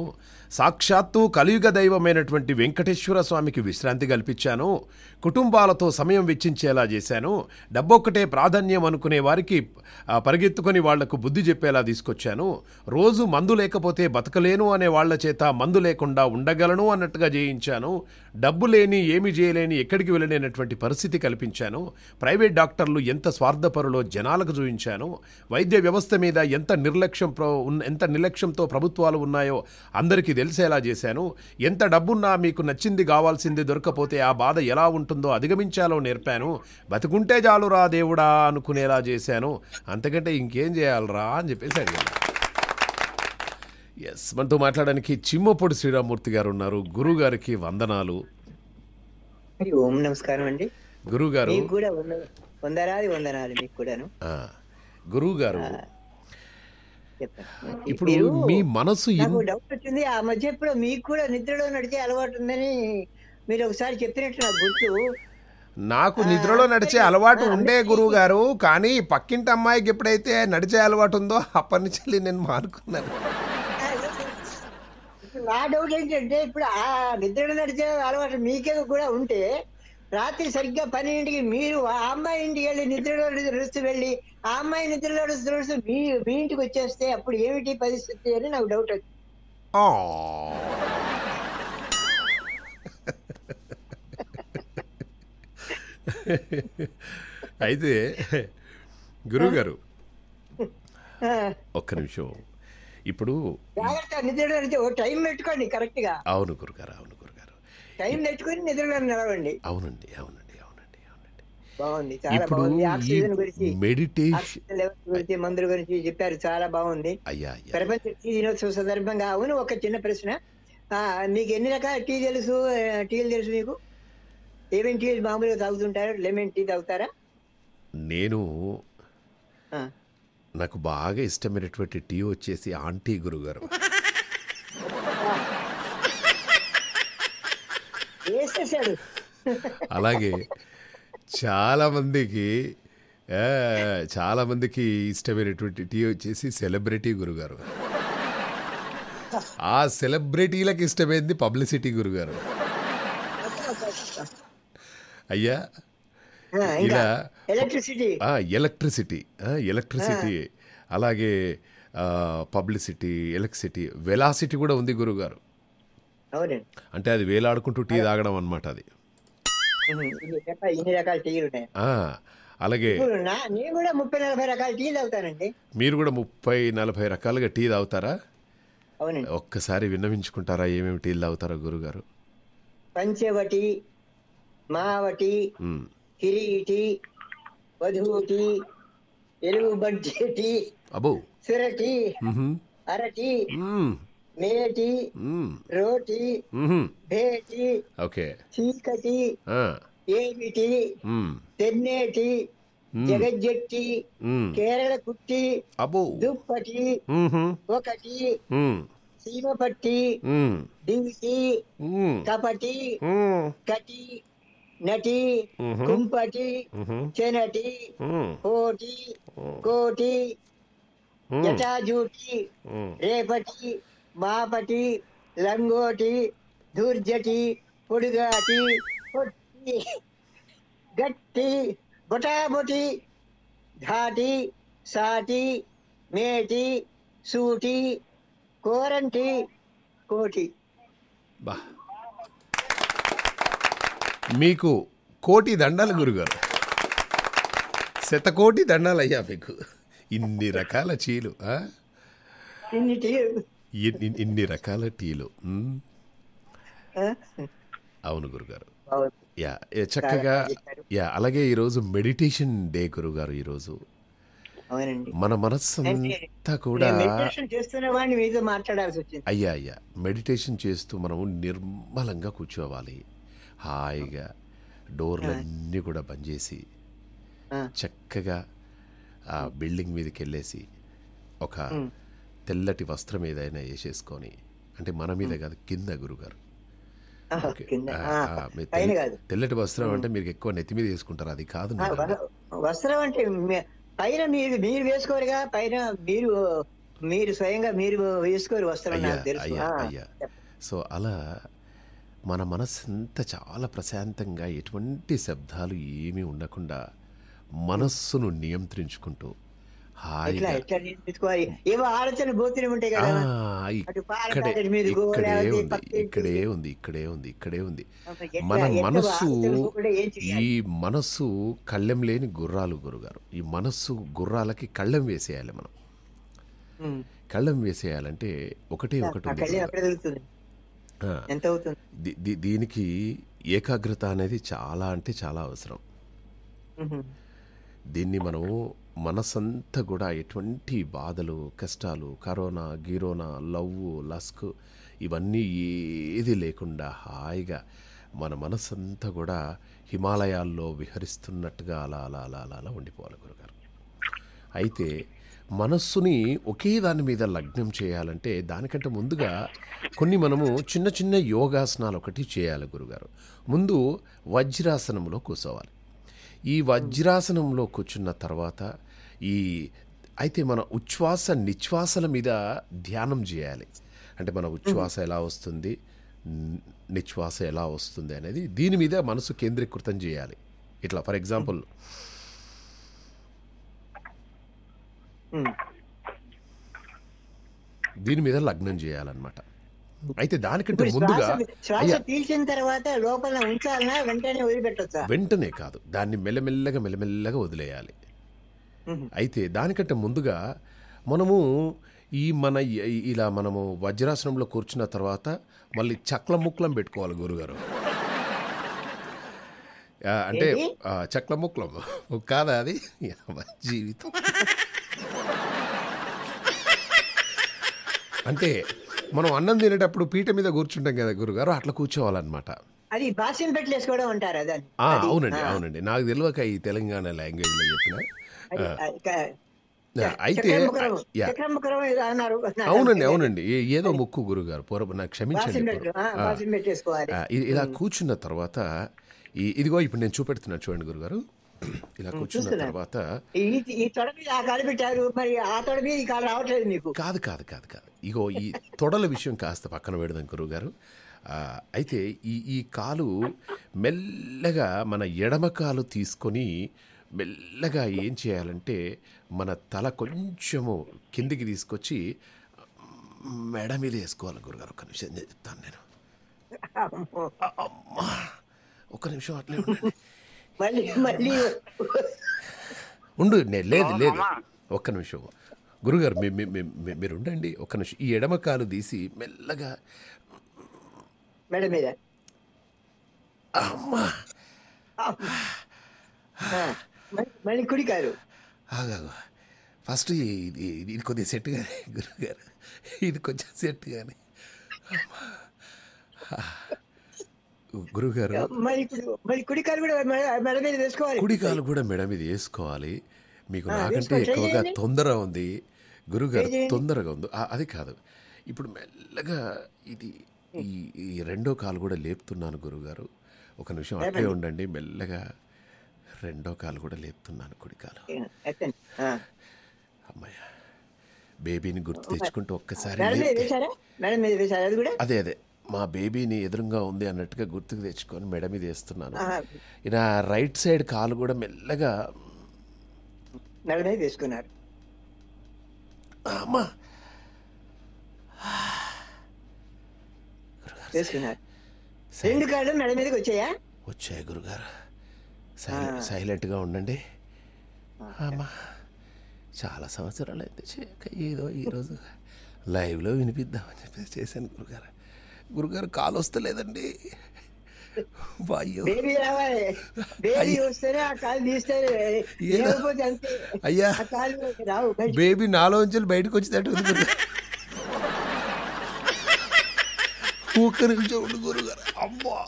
సాక్షాత్తు కలియుగ దైవమైనటువంటి వెంకటేశ్వర స్వామికి విశ్రాంతి కల్పించాను కుటుంబాలతో సమయం వెచ్చించేలా చేశాను డబ్బొక్కటే ప్రాధాన్యం అనుకునే వారికి పరిగెత్తుకొని వాళ్లకు బుద్ధి చెప్పేలా తీసుకొచ్చాను రోజు మందు లేకపోతే బతకలేను అనే వాళ్ల చేత మందు లేకుండా ఉండగలను అన్నట్టుగా చేయించాను డబ్బు లేని ఏమి చేయలేని ఎక్కడికి వెళ్ళలేనటువంటి పరిస్థితి కల్పించాను ప్రైవేట్ డాక్టర్లు ఎంత స్వార్థపరులో జనాలకు చూపించాను వైద్య వ్యవస్థ మీద ఎంత నిర్లక్ష్యం ఎంత నిర్లక్ష్యంతో ప్రభుత్వాలు ఉన్నాయో అందరికీ తెలిసేలా చేశాను ఎంత డబ్బున్నా మీకు నచ్చింది కావాల్సింది దొరకపోతే ఆ బాధ ఎలా ఉంటుందో అధిగమించాలో నేర్పాను బతుకుంటే చాలురా దేవుడా అనుకునేలా చేశాను అంతకంటే ఇంకేం చేయాలరా అని చెప్పేసి అడిగాను ఎస్ మనతో మాట్లాడడానికి చిమ్మపొడి శ్రీరామూర్తి గారు ఉన్నారు గురువు గారికి వందనాలు నమస్కారం అండి గురువు గారు వందనాలు మీకు కూడాను గురువు గారు ఇప్పుడు మీ మనసు డౌట్ వచ్చింది ఆ మధ్య మీకు కూడా నిద్రలో నడిచే అలవాటు ఉందని మీరు ఒకసారి చెప్పినట్టు నాకు గుర్తు నాకు నిద్రలో నడిచే అలవాటు ఉండే గురువు గారు కానీ పక్కింటి అమ్మాయికి ఎప్పుడైతే నడిచే అలవాటు ఉందో అప్పటి నుంచి నేను మానుకున్నాను నా డౌట్ ఏంటంటే ఇప్పుడు ఆ నిద్రలో నడిచే అలవాటు మీకే కూడా ఉంటే రాత్రి సరిగ్గా పన్నెండింటికి మీరు ఆ అమ్మాయి ఇంటికి వెళ్ళి నిద్రలో నడుస్తూ వెళ్ళి ఆ అమ్మాయి నిద్రలో చూసి మీ మీ ఇంటికి వచ్చేస్తే అప్పుడు ఏమిటి పరిస్థితి అని నాకు డౌట్ వచ్చింది అయితే గురువుగారు ఒక్క నిమిషం ఇప్పుడు టైం పెట్టుకోండి కరెక్ట్గా అవును గురుగారు అవును గురుగారు టైం పెట్టుకొని నిద్రలో నిలవండి అవునండి అవును బాగుంది చాలా బాగుంది ఆక్సిజన్ గురించి మెడిటేషన్ గురించి మందుల గురించి చెప్పారు చాలా బాగుంది అయ్యా ప్రపంచ టీ దినోత్సవ సందర్భంగా అవును ఒక చిన్న ప్రశ్న నీకు ఎన్ని రకాల టీ తెలుసు ఆ, టీలు తెలుసు మీకు ఏమేమి టీలు మామూలుగా తాగుతుంటారు లెమన్ టీ తాగుతారా నేను నాకు బాగా ఇష్టమైనటువంటి టీ వచ్చేసి ఆంటీ గురుగారు అలాగే చాలా మందికి చాలా మందికి ఇష్టమైనటువంటి టీ వచ్చేసి సెలబ్రిటీ గురుగారు ఆ సెలబ్రిటీలకు ఇష్టమైంది పబ్లిసిటీ గురుగారు అయ్యా ఇలా ఎలక్ట్రిసిటీ ఆ, ఎలక్ట్రిసిటీ ఎలక్ట్రిసిటీ అలాగే పబ్లిసిటీ ఎలక్ట్రిసిటీ వెలాసిటీ కూడా ఉంది గురుగారు అంటే అది వేలాడుకుంటూ టీ తాగడం అనమాట అది రకాల అలాగే నేను కూడా ముప్పై నలభై రకాల టీ తాగుతానండి మీరు కూడా ముప్పై నలభై రకాలుగా టీ తాగుతారా ఒక్కసారి విన్నవించుకుంటారా ఏమేమి టీ తాగుతారా గురుగారు పంచవటి మావటి కిరీటి వధూటి ఎలుగు బడ్జెటి అబో సురటి అరటి మేటి రోటి భేటి చీకటి ఏమిటి తెన్నేటి జగజ్జట్టి కేరళ కుట్టి దుప్పటి ఒకటి సీమపట్టి దివిసి కపటి కటి నటి కుంపటి చెనటి కోటి కోటి జటాజూటి రేపటి మాపటి లంగోటి దూర్జటి పొడుగాటి పొట్టి గట్టి బొటాబొటి ఘాటి సాటి మేటి సూటి కోరంటి కోటి బా మీకు కోటి దండాలు గురుగారు శతకోటి దండాలు అయ్యా మీకు ఇన్ని రకాల చీలు ఇన్ని రకాల టీలు అవును గురుగారు యా చక్కగా యా అలాగే ఈరోజు మెడిటేషన్ డే గురుగారు ఈరోజు మన మనస్సు అంతా కూడా అయ్యా అయ్యా మెడిటేషన్ చేస్తూ మనము నిర్మలంగా కూర్చోవాలి హాయిగా డోర్లన్నీ కూడా బంద్ చేసి చక్కగా ఆ బిల్డింగ్ మీదకి వెళ్ళేసి ఒక తెల్లటి వస్త్రం ఏదైనా వేసేసుకొని అంటే మన మీద కాదు కింద గురుగారు తెల్లటి వస్త్రం అంటే మీరు ఎక్కువ నెత్తి మీద వేసుకుంటారు అది కాదు వస్త్రం అంటే పైన మీరు మీరు వేసుకోరుగా పైన మీరు మీరు స్వయంగా మీరు వేసుకోరు వస్త్రం సో అలా మన అంత చాలా ప్రశాంతంగా ఎటువంటి శబ్దాలు ఏమీ ఉండకుండా మనస్సును నియంత్రించుకుంటూ ఇక్కడే ఉంది ఇక్కడే ఉంది ఇక్కడే ఉంది మన మనస్సు ఈ మనస్సు కళ్ళెం లేని గుర్రాలు గురుగారు ఈ మనస్సు గుర్రాలకి కళ్ళెం వేసేయాలి మనం కళ్ళెం వేసేయాలంటే ఒకటే ఒకటి దీనికి ఏకాగ్రత అనేది చాలా అంటే చాలా అవసరం దీన్ని మనము మనసంతా కూడా ఎటువంటి బాధలు కష్టాలు కరోనా గిరోనా లవ్ లస్క్ ఇవన్నీ ఏది లేకుండా హాయిగా మన మనసంతా కూడా హిమాలయాల్లో విహరిస్తున్నట్టుగా అలా అలా అలా అలా అలా ఉండిపోవాలి గురుగారు అయితే మనస్సుని ఒకే దాని మీద లగ్నం చేయాలంటే దానికంటే ముందుగా కొన్ని మనము చిన్న చిన్న యోగాసనాలు ఒకటి చేయాలి గురుగారు ముందు వజ్రాసనంలో కూర్చోవాలి ఈ వజ్రాసనంలో కూర్చున్న తర్వాత ఈ అయితే మన ఉచ్ఛ్వాస నిశ్వాసల మీద ధ్యానం చేయాలి అంటే మన ఉచ్ఛ్వాస ఎలా వస్తుంది నిశ్వాస ఎలా వస్తుంది అనేది దీని మీద మనసు కేంద్రీకృతం చేయాలి ఇట్లా ఫర్ ఎగ్జాంపుల్ దీని మీద లగ్నం చేయాలన్నమాట అయితే దానికంటే ముందుగా శ్వాస తర్వాత లోపల ఉంచాలన్నా వెంటనే వదిలిపెట్టచ్చా వెంటనే కాదు దాన్ని మెల్లమెల్లగా మెల్లమెల్లగా వదిలేయాలి అయితే దానికంటే ముందుగా మనము ఈ మన ఇలా మనము వజ్రాసనంలో కూర్చున్న తర్వాత మళ్ళీ చక్ల ముక్లం పెట్టుకోవాలి గురుగారు అంటే చక్ల ముక్లం కాదా అది జీవితం (laughs) అంటే మనం అన్నం తినేటప్పుడు పీట మీద కూర్చుంటాం కదా గురుగారు అట్లా కూర్చోవాలన్నమాట అది బాసిన్ పెట్లేసి ఉంటారు అవునండి అవునండి నాకు తెలియక ఈ తెలంగాణ లాంగ్వేజ్ లో చెప్పిన అయితే అవునండి అవునండి ఏదో ముక్కు గురుగారు పూర్వం నాకు క్షమించండి ఇలా కూర్చున్న తర్వాత ఇదిగో ఇప్పుడు నేను చూపెడుతున్నాను చూడండి గురుగారు ఇలా కూర్చున్న తర్వాత ఈ ఆ కాలు పెట్టారు మరి ఆ ఈ కాలు రావట్లేదు నీకు కాదు కాదు కాదు కాదు ఇగో ఈ తొడల విషయం కాస్త పక్కన పెడదాం గురువు గారు అయితే ఈ ఈ కాలు మెల్లగా మన ఎడమ కాలు తీసుకొని మెల్లగా ఏం చేయాలంటే మన తల కొంచెము కిందికి తీసుకొచ్చి మెడ మీద వేసుకోవాలి గురుగారు ఒక నిమిషం చెప్తాను నేను అమ్మా ఒక నిమిషం అట్లే ఉండండి ఉండు లేదు లేదు ఒక్క నిమిషం గురుగారు మీరు ఉండండి ఒక నిమిషం ఈ ఎడమ కాలు తీసి మెల్లగా మేడం అమ్మా ఫస్ట్ ఇది ఇది కొద్దిగా సెట్ కానీ గురుగారు ఇది కొంచెం సెట్ కానీ గురుగారు కుడికాలు కూడా మెడ మీద వేసుకోవాలి కూడా మేడం ఇది వేసుకోవాలి మీకు నాకంటే ఎక్కువగా తొందర ఉంది గురుగారు తొందరగా ఉంది అది కాదు ఇప్పుడు మెల్లగా ఇది ఈ ఈ రెండో కాలు కూడా లేపుతున్నాను గురుగారు ఒక నిమిషం అట్లే ఉండండి మెల్లగా రెండో కాలు కూడా లేపుతున్నాను కుడి కాలు ఎత్తండి బేబీని గుర్తు తెచ్చుకుంటూ ఒక్కసారి అదే అదే మా బేబీని ఎదురుగా ఉంది అన్నట్టుగా గుర్తుకు తెచ్చుకొని మెడ మీద వేస్తున్నాను ఇలా రైట్ సైడ్ కాలు కూడా మెల్లగా నగదే తీసుకున్నారు అమ్మా రెండు కాళ్ళు నడ మీదకి వచ్చాయా వచ్చాయి గురుగారు సైలెంట్ గా ఉండండి అమ్మా చాలా సంవత్సరాలు అయితే చేయక ఏదో ఈరోజు లైవ్లో వినిపిద్దామని చెప్పేసి చేశాను గురుగారు గురుగారు కాలు వస్తలేదండి అయ్యా బేబీ నుంచి బయటకు వచ్చినట్టు ఊకరి చూడు గురుగారు అమ్మా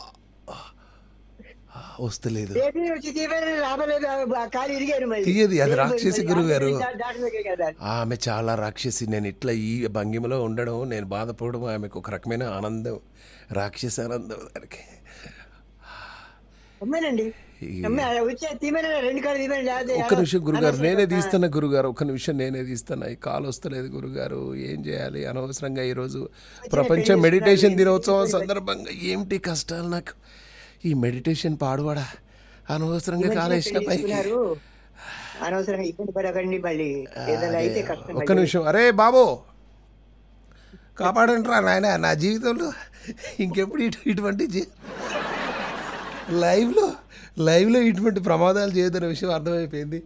వస్తలేదు తీయదు అది రాక్షసి గురువు గారు ఆమె చాలా రాక్షసి నేను ఇట్లా ఈ భంగిమలో ఉండడం నేను బాధపడడం ఆమెకు ఒక రకమైన ఆనందం రాక్షసి ఆనందం దానికి ఒక్క నిమిషం గురుగారు నేనే తీస్తున్నా గురుగారు ఒక్క నిమిషం నేనే తీస్తున్నా ఈ కాల్ వస్తలేదు గురుగారు ఏం చేయాలి అనవసరంగా ఈరోజు ప్రపంచ మెడిటేషన్ దినోత్సవం సందర్భంగా ఏమిటి కష్టాలు నాకు ఈ మెడిటేషన్ పాడువాడా అనవసరంగా కాలేసిన పైకి అయితే ఒక్క నిమిషం అరే బాబు కాపాడంటారా నాయన నా జీవితంలో ఇంకెప్పుడు ఇటువంటి లైవ్లో లైవ్లో ఇటువంటి ప్రమాదాలు చేయదనే విషయం అర్థమైపోయింది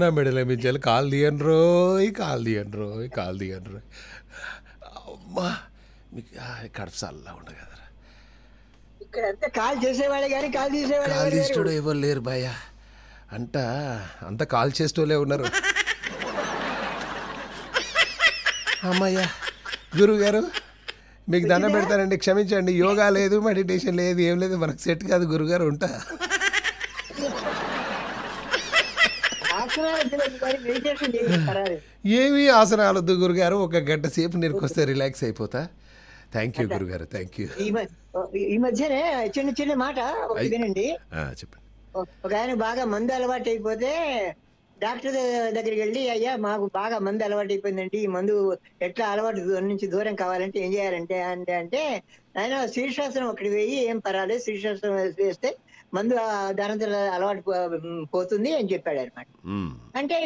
నా మెడలో మించాలి కాలు తీయను రోయ్ కాలు తీయను రోయ్ కాలు తీయను రోయ్ అమ్మా మీకు కడపసాల్లా ఉండగదరా కాల్ కదా కానీ కాల్ చేసేవాడు కాల్ తీసేవాడు ఎవరు లేరు భయ అంట అంత కాల్ చేసేటోళ్ళే ఉన్నారు (laughs) అమ్మయ్యా గురువు గారు మీకు దండం పెడతానండి క్షమించండి యోగా లేదు మెడిటేషన్ లేదు ఏం లేదు మనకు సెట్ కాదు గురుగారు ఉంటా ఏమి ఆసనాలు వద్దు గురుగారు ఒక గంట సేపు వస్తే రిలాక్స్ అయిపోతా థ్యాంక్ యూ గురుగారు థ్యాంక్ యూ ఈ మధ్యనే చిన్న చిన్న మాట వినండి చెప్పండి ఒక ఆయన బాగా మందు అలవాటు అయిపోతే డాక్టర్ దగ్గరికి వెళ్ళి అయ్యా మాకు బాగా మందు అలవాటు అయిపోయిందండి ఈ మందు ఎట్లా అలవాటు నుంచి దూరం కావాలంటే ఏం చేయాలంటే అంటే అంటే ఆయన శీర్షాసనం ఒకటి వేయి ఏం పర్వాలేదు శీర్షాసనం వేస్తే మందు దానంతర అలవాటు పోతుంది అని చెప్పాడు అనమాట అంటే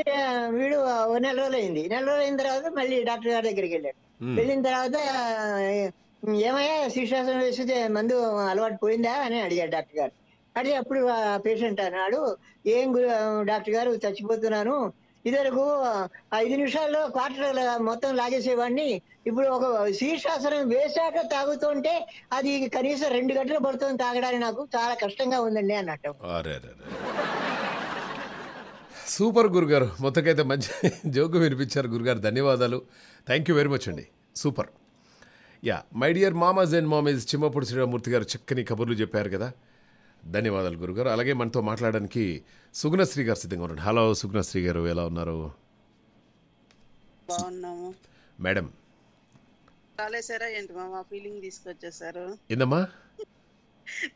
వీడు నెల రోజులు అయింది నెల రోజులు అయిన తర్వాత మళ్ళీ డాక్టర్ గారి దగ్గరికి వెళ్ళాడు వెళ్ళిన తర్వాత ఏమయ్యా శీర్షాసనం వేస్తే మందు అలవాటు పోయిందా అని అడిగాడు డాక్టర్ గారు అడిగి అప్పుడు పేషెంట్ అన్నాడు ఏం డాక్టర్ గారు చచ్చిపోతున్నాను ఇదివరకు ఐదు నిమిషాల్లో క్వార్టర్ మొత్తం లాగేసేవాడిని ఇప్పుడు ఒక శీర్షాసనం వేశాక తాగుతుంటే అది కనీసం రెండు గంటలు పడుతుంది తాగడానికి నాకు చాలా కష్టంగా ఉందండి అన్నట్టు సూపర్ గురుగారు మొత్తకైతే మంచి జోకు వినిపించారు గురుగారు ధన్యవాదాలు థ్యాంక్ యూ వెరీ మచ్ అండి సూపర్ యా మై డియర్ మామాజ్ అండ్ మామీజ్ చిమ్మపూడి శ్రీరామూర్తి గారు చక్కని కబుర్లు చెప్పారు కదా ధన్యవాదాలు గురుగారు అలాగే మనతో మాట్లాడడానికి సుగుణశ్రీ గారు సిద్ధంగా ఉన్నారు హలో సుగుణశ్రీ గారు ఎలా ఉన్నారు బాగున్నాము మేడం కాలేసారా ఏంటి మా ఫీలింగ్ తీసుకొచ్చేసారు ఏందమ్మా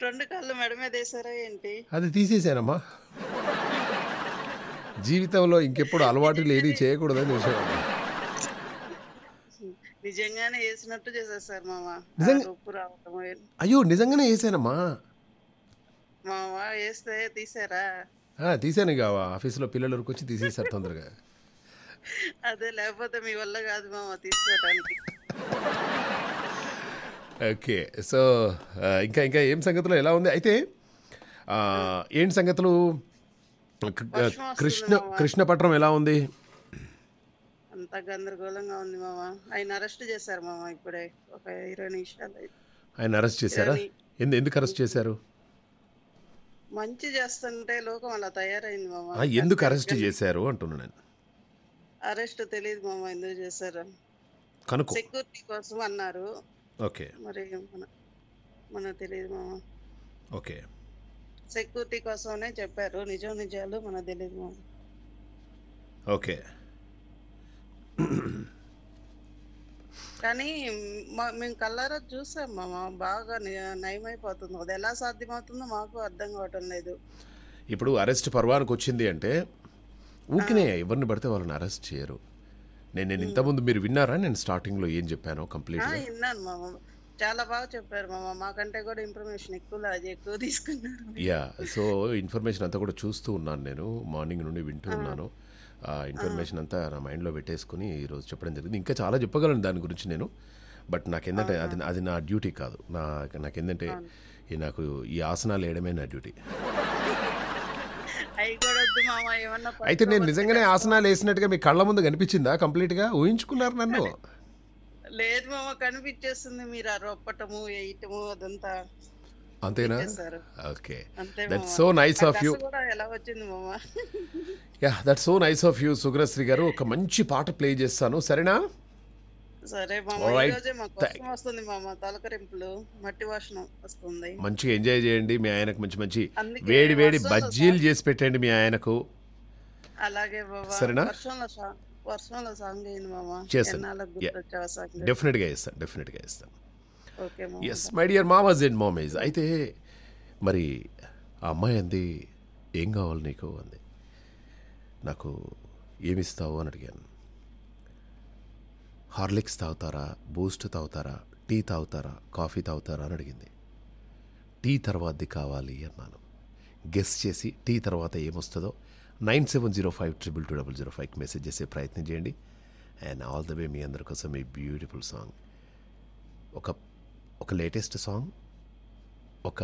రెండు కాళ్ళు మెడ మీద వేసారా ఏంటి అది తీసేసానమ్మా జీవితంలో ఇంకెప్పుడు అలవాటు ఏది చేయకూడదని విషయం నిజంగానే వేసినట్టు చేసేసారు మామ నిజంగా అయ్యో నిజంగానే వేసానమ్మా తీసారా తీసాను ఇక ఆఫీస్లో పిల్లలు వరకు వచ్చి తీసేసారు తొందరగా అదే లేకపోతే మీ వల్ల కాదు మామ తీసుకోవటానికి ఓకే సో ఇంకా ఇంకా ఏం సంగతులు ఎలా ఉంది అయితే ఏం సంగతులు కృష్ణ కృష్ణపట్నం ఎలా ఉంది అంత గందరగోళంగా ఉంది మామ ఆయన అరెస్ట్ చేశారు మామ ఇప్పుడే ఒక ఇరవై నిమిషాలు ఆయన అరెస్ట్ చేశారా ఎందుకు అరెస్ట్ చేశారు మంచి చేస్తుంటే లోకం అలా తయారైంది మామ ఎందుకు అరెస్ట్ చేశారు అంటున్నా నేను అరెస్ట్ తెలియదు మామ ఎందుకు చేశారు కనుక్కో సెక్యూరిటీ కోసం అన్నారు ఓకే మరి మన మన తెలియదు మామ ఓకే సెక్యూరిటీ కోసమే చెప్పారు నిజం నిజాలు మన తెలియదు మామ ఓకే కానీ మేము కల్లారా చూసాం మామ బాగా నయమైపోతుంది అది ఎలా సాధ్యమవుతుందో మాకు అర్థం కావటం లేదు ఇప్పుడు అరెస్ట్ పర్వానికి వచ్చింది అంటే ఊకినే ఎవరిని పడితే వాళ్ళని అరెస్ట్ చేయరు నేను నేను ఇంతకుముందు మీరు విన్నారా నేను స్టార్టింగ్లో ఏం చెప్పాను కంప్లీట్ విన్నాను మామ చాలా బాగా చెప్పారు మామ మాకంటే కూడా ఇన్ఫర్మేషన్ ఎక్కువ అది ఎక్కువ తీసుకున్నారు యా సో ఇన్ఫర్మేషన్ అంతా కూడా చూస్తూ ఉన్నాను నేను మార్నింగ్ నుండి వింటూ ఉన్నాను ఆ ఇన్ఫర్మేషన్ అంతా నా మైండ్లో పెట్టేసుకుని ఈరోజు చెప్పడం జరిగింది ఇంకా చాలా చెప్పగలను దాని గురించి నేను బట్ నాకేందంటే అది అది నా డ్యూటీ కాదు నా నాకేందంటే నాకు ఈ ఆసనాలు వేయడమే నా డ్యూటీ అయితే నేను నిజంగానే ఆసనాలు వేసినట్టుగా మీ కళ్ళ ముందు కనిపించిందా కంప్లీట్ గా ఊహించుకున్నారు నన్ను (laughs) లేదు మామ కనిపించేస్తుంది మీరు ఆ రొప్పటము వేయటము అదంతా అంతేనా okay that so nice of you yeah that so nice of you Sugrasri గారు ఒక మంచి పాట ప్లే చేస్తాను సరేనా మంచిగా ఎంజాయ్ చేయండి మీ ఆయనకు మంచి మంచి వేడి వేడి బజ్జీలు చేసి పెట్టండి మీ ఆయనకు అలాగే సరేనా వర్షంలో సాంగ్ చేయండి డెఫినెట్ గా ఇస్తాను డెఫినెట్ గా ఇస్తాను ఎస్ మై డియర్ మామాజ్ అండ్ మామేజ్ అయితే మరి ఆ అమ్మాయి అంది ఏం కావాలి నీకు అంది నాకు ఏమిస్తావు అని అడిగాను హార్లిక్స్ తాగుతారా బూస్ట్ తాగుతారా టీ తాగుతారా కాఫీ తాగుతారా అని అడిగింది టీ తర్వాతది కావాలి అన్నాను గెస్ చేసి టీ తర్వాత ఏమొస్తుందో nine seven zero five triple two double zero ఫైవ్కి మెసేజ్ చేసే ప్రయత్నం చేయండి అండ్ ఆల్ ద వే మీ అందరి కోసం మీ బ్యూటిఫుల్ సాంగ్ ఒక ఒక లేటెస్ట్ సాంగ్ ఒక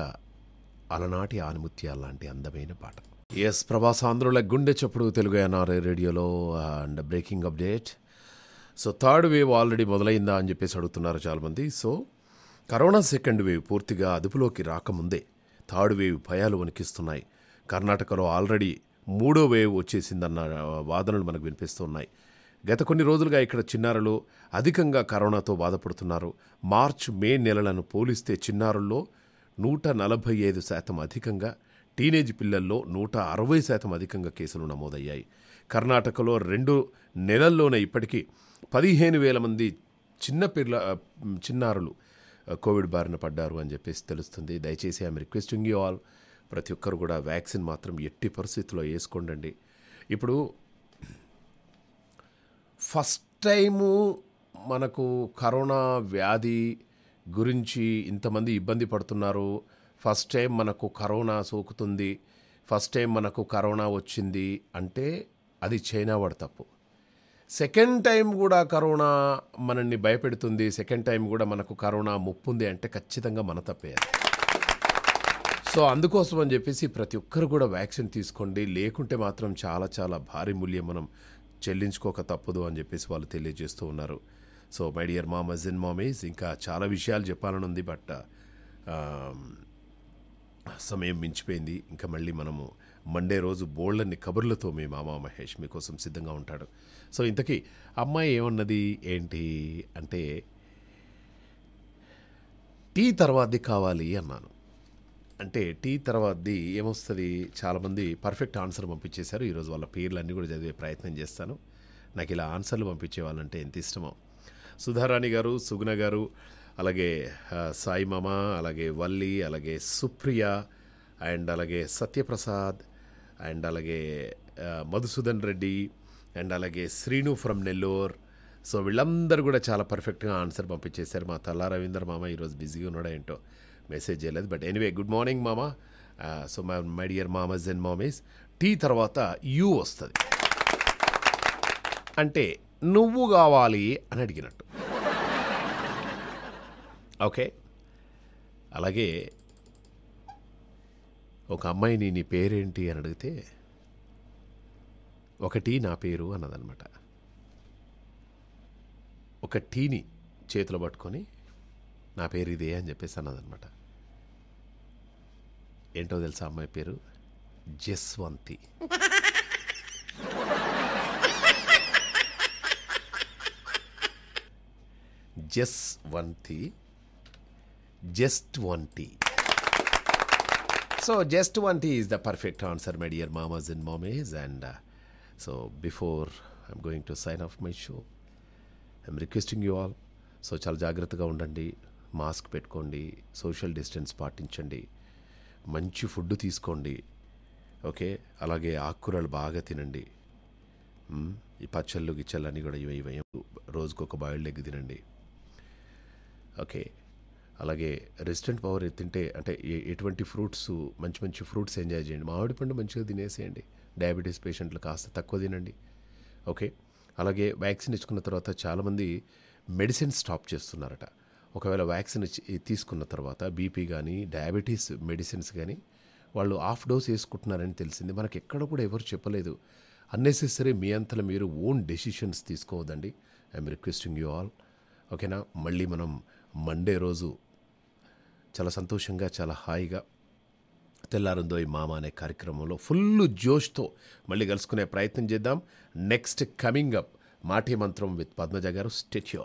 అలనాటి ఆనుమత్యాల లాంటి అందమైన పాట ఎస్ ఆంధ్రుల గుండె చప్పుడు తెలుగు ఎన్ఆర్ఐ రేడియోలో and breaking update so third wave already మొదలైందా అని చెప్పేసి అడుగుతున్నారు చాలామంది సో కరోనా సెకండ్ వేవ్ పూర్తిగా అదుపులోకి రాకముందే థర్డ్ వేవ్ భయాలు వణికిస్తున్నాయి కర్ణాటకలో ఆల్రెడీ మూడో వేవ్ వచ్చేసిందన్న వాదనలు మనకు వినిపిస్తున్నాయి గత కొన్ని రోజులుగా ఇక్కడ చిన్నారులు అధికంగా కరోనాతో బాధపడుతున్నారు మార్చ్ మే నెలలను పోలిస్తే చిన్నారుల్లో నూట నలభై ఐదు శాతం అధికంగా టీనేజ్ పిల్లల్లో నూట అరవై శాతం అధికంగా కేసులు నమోదయ్యాయి కర్ణాటకలో రెండు నెలల్లోనే ఇప్పటికీ పదిహేను వేల మంది చిన్న పిల్ల చిన్నారులు కోవిడ్ బారిన పడ్డారు అని చెప్పేసి తెలుస్తుంది దయచేసి ఐమ్ రిక్వెస్టింగ్ యూ ఆల్ ప్రతి ఒక్కరు కూడా వ్యాక్సిన్ మాత్రం ఎట్టి పరిస్థితుల్లో వేసుకోండి ఇప్పుడు ఫస్ట్ టైము మనకు కరోనా వ్యాధి గురించి ఇంతమంది ఇబ్బంది పడుతున్నారు ఫస్ట్ టైం మనకు కరోనా సోకుతుంది ఫస్ట్ టైం మనకు కరోనా వచ్చింది అంటే అది చైనా వాడు తప్పు సెకండ్ టైం కూడా కరోనా మనల్ని భయపెడుతుంది సెకండ్ టైం కూడా మనకు కరోనా ముప్పుంది అంటే ఖచ్చితంగా మన తప్పే సో అందుకోసం అని చెప్పేసి ప్రతి ఒక్కరు కూడా వ్యాక్సిన్ తీసుకోండి లేకుంటే మాత్రం చాలా చాలా భారీ మూల్యం మనం చెల్లించుకోక తప్పదు అని చెప్పేసి వాళ్ళు తెలియజేస్తూ ఉన్నారు సో మై డియర్ మా మజిన్ మామీస్ ఇంకా చాలా విషయాలు చెప్పాలని ఉంది బట్ సమయం మించిపోయింది ఇంకా మళ్ళీ మనము మండే రోజు బోల్డన్ని కబుర్లతో మీ మామ మహేష్ మీకోసం సిద్ధంగా ఉంటాడు సో ఇంతకీ అమ్మాయి ఏమన్నది ఏంటి అంటే టీ తర్వాతది కావాలి అన్నాను అంటే టీ తర్వాతది ఏమొస్తుంది చాలామంది పర్ఫెక్ట్ ఆన్సర్ పంపించేశారు ఈరోజు వాళ్ళ పేర్లన్నీ కూడా చదివే ప్రయత్నం చేస్తాను నాకు ఇలా ఆన్సర్లు పంపించే వాళ్ళంటే ఎంత ఇష్టమో సుధారాణి గారు సుగుణ గారు అలాగే సాయి మామ అలాగే వల్లి అలాగే సుప్రియ అండ్ అలాగే సత్యప్రసాద్ అండ్ అలాగే మధుసూదన్ రెడ్డి అండ్ అలాగే శ్రీను ఫ్రమ్ నెల్లూర్ సో వీళ్ళందరూ కూడా చాలా పర్ఫెక్ట్గా ఆన్సర్ పంపించేశారు మా తల్లా రవీందర్ మామ ఈరోజు బిజీగా ఉన్నాడు ఏంటో మెసేజ్ చేయలేదు బట్ ఎనీవే గుడ్ మార్నింగ్ మామ సో మై మై డియర్ మామస్ అండ్ మామీస్ టీ తర్వాత యూ వస్తుంది అంటే నువ్వు కావాలి అని అడిగినట్టు ఓకే అలాగే ఒక అమ్మాయిని నీ పేరేంటి అని అడిగితే ఒక టీ నా పేరు అన్నదనమాట ఒక టీని చేతిలో పట్టుకొని నా పేరు ఇదే అని చెప్పేసి అన్నదనమాట ఏంటో తెలుసా అమ్మాయి పేరు జస్వంతి జస్ వంతి జస్ట్ వంటి సో జస్ట్ వంటి is the perfect answer my dear మామాస్ ఇన్ మామేజ్ and so before I'm going to sign off my show I'm requesting you all so చాలా జాగ్రత్తగా ఉండండి మాస్క్ పెట్టుకోండి సోషల్ డిస్టెన్స్ పాటించండి మంచి ఫుడ్ తీసుకోండి ఓకే అలాగే ఆకుకూరలు బాగా తినండి ఈ పచ్చళ్ళు గిచ్చళ్ళు అన్నీ కూడా ఇవి ఇవి రోజుకు ఒక బాయిల్డ్ ఎగ్ తినండి ఓకే అలాగే రెసిస్టెంట్ పవర్ తింటే అంటే ఎటువంటి ఫ్రూట్స్ మంచి మంచి ఫ్రూట్స్ ఎంజాయ్ చేయండి మామిడి పండు మంచిగా తినేసేయండి డయాబెటీస్ పేషెంట్లు కాస్త తక్కువ తినండి ఓకే అలాగే వ్యాక్సిన్ ఇచ్చుకున్న తర్వాత చాలామంది మెడిసిన్ స్టాప్ చేస్తున్నారట ఒకవేళ వ్యాక్సిన్ తీసుకున్న తర్వాత బీపీ కానీ డయాబెటీస్ మెడిసిన్స్ కానీ వాళ్ళు ఆఫ్ డోస్ వేసుకుంటున్నారని తెలిసింది మనకి ఎక్కడ కూడా ఎవరు చెప్పలేదు అన్నెసెసరీ మీ అంతలో మీరు ఓన్ డెసిషన్స్ తీసుకోవద్దండి ఐఎమ్ రిక్వెస్టింగ్ యూ ఆల్ ఓకేనా మళ్ళీ మనం మండే రోజు చాలా సంతోషంగా చాలా హాయిగా తెల్లారుందోయ్ మామ అనే కార్యక్రమంలో ఫుల్ జోష్తో మళ్ళీ కలుసుకునే ప్రయత్నం చేద్దాం నెక్స్ట్ కమింగ్ అప్ మాటే మంత్రం విత్ పద్మజ గారు స్టెచ్యూ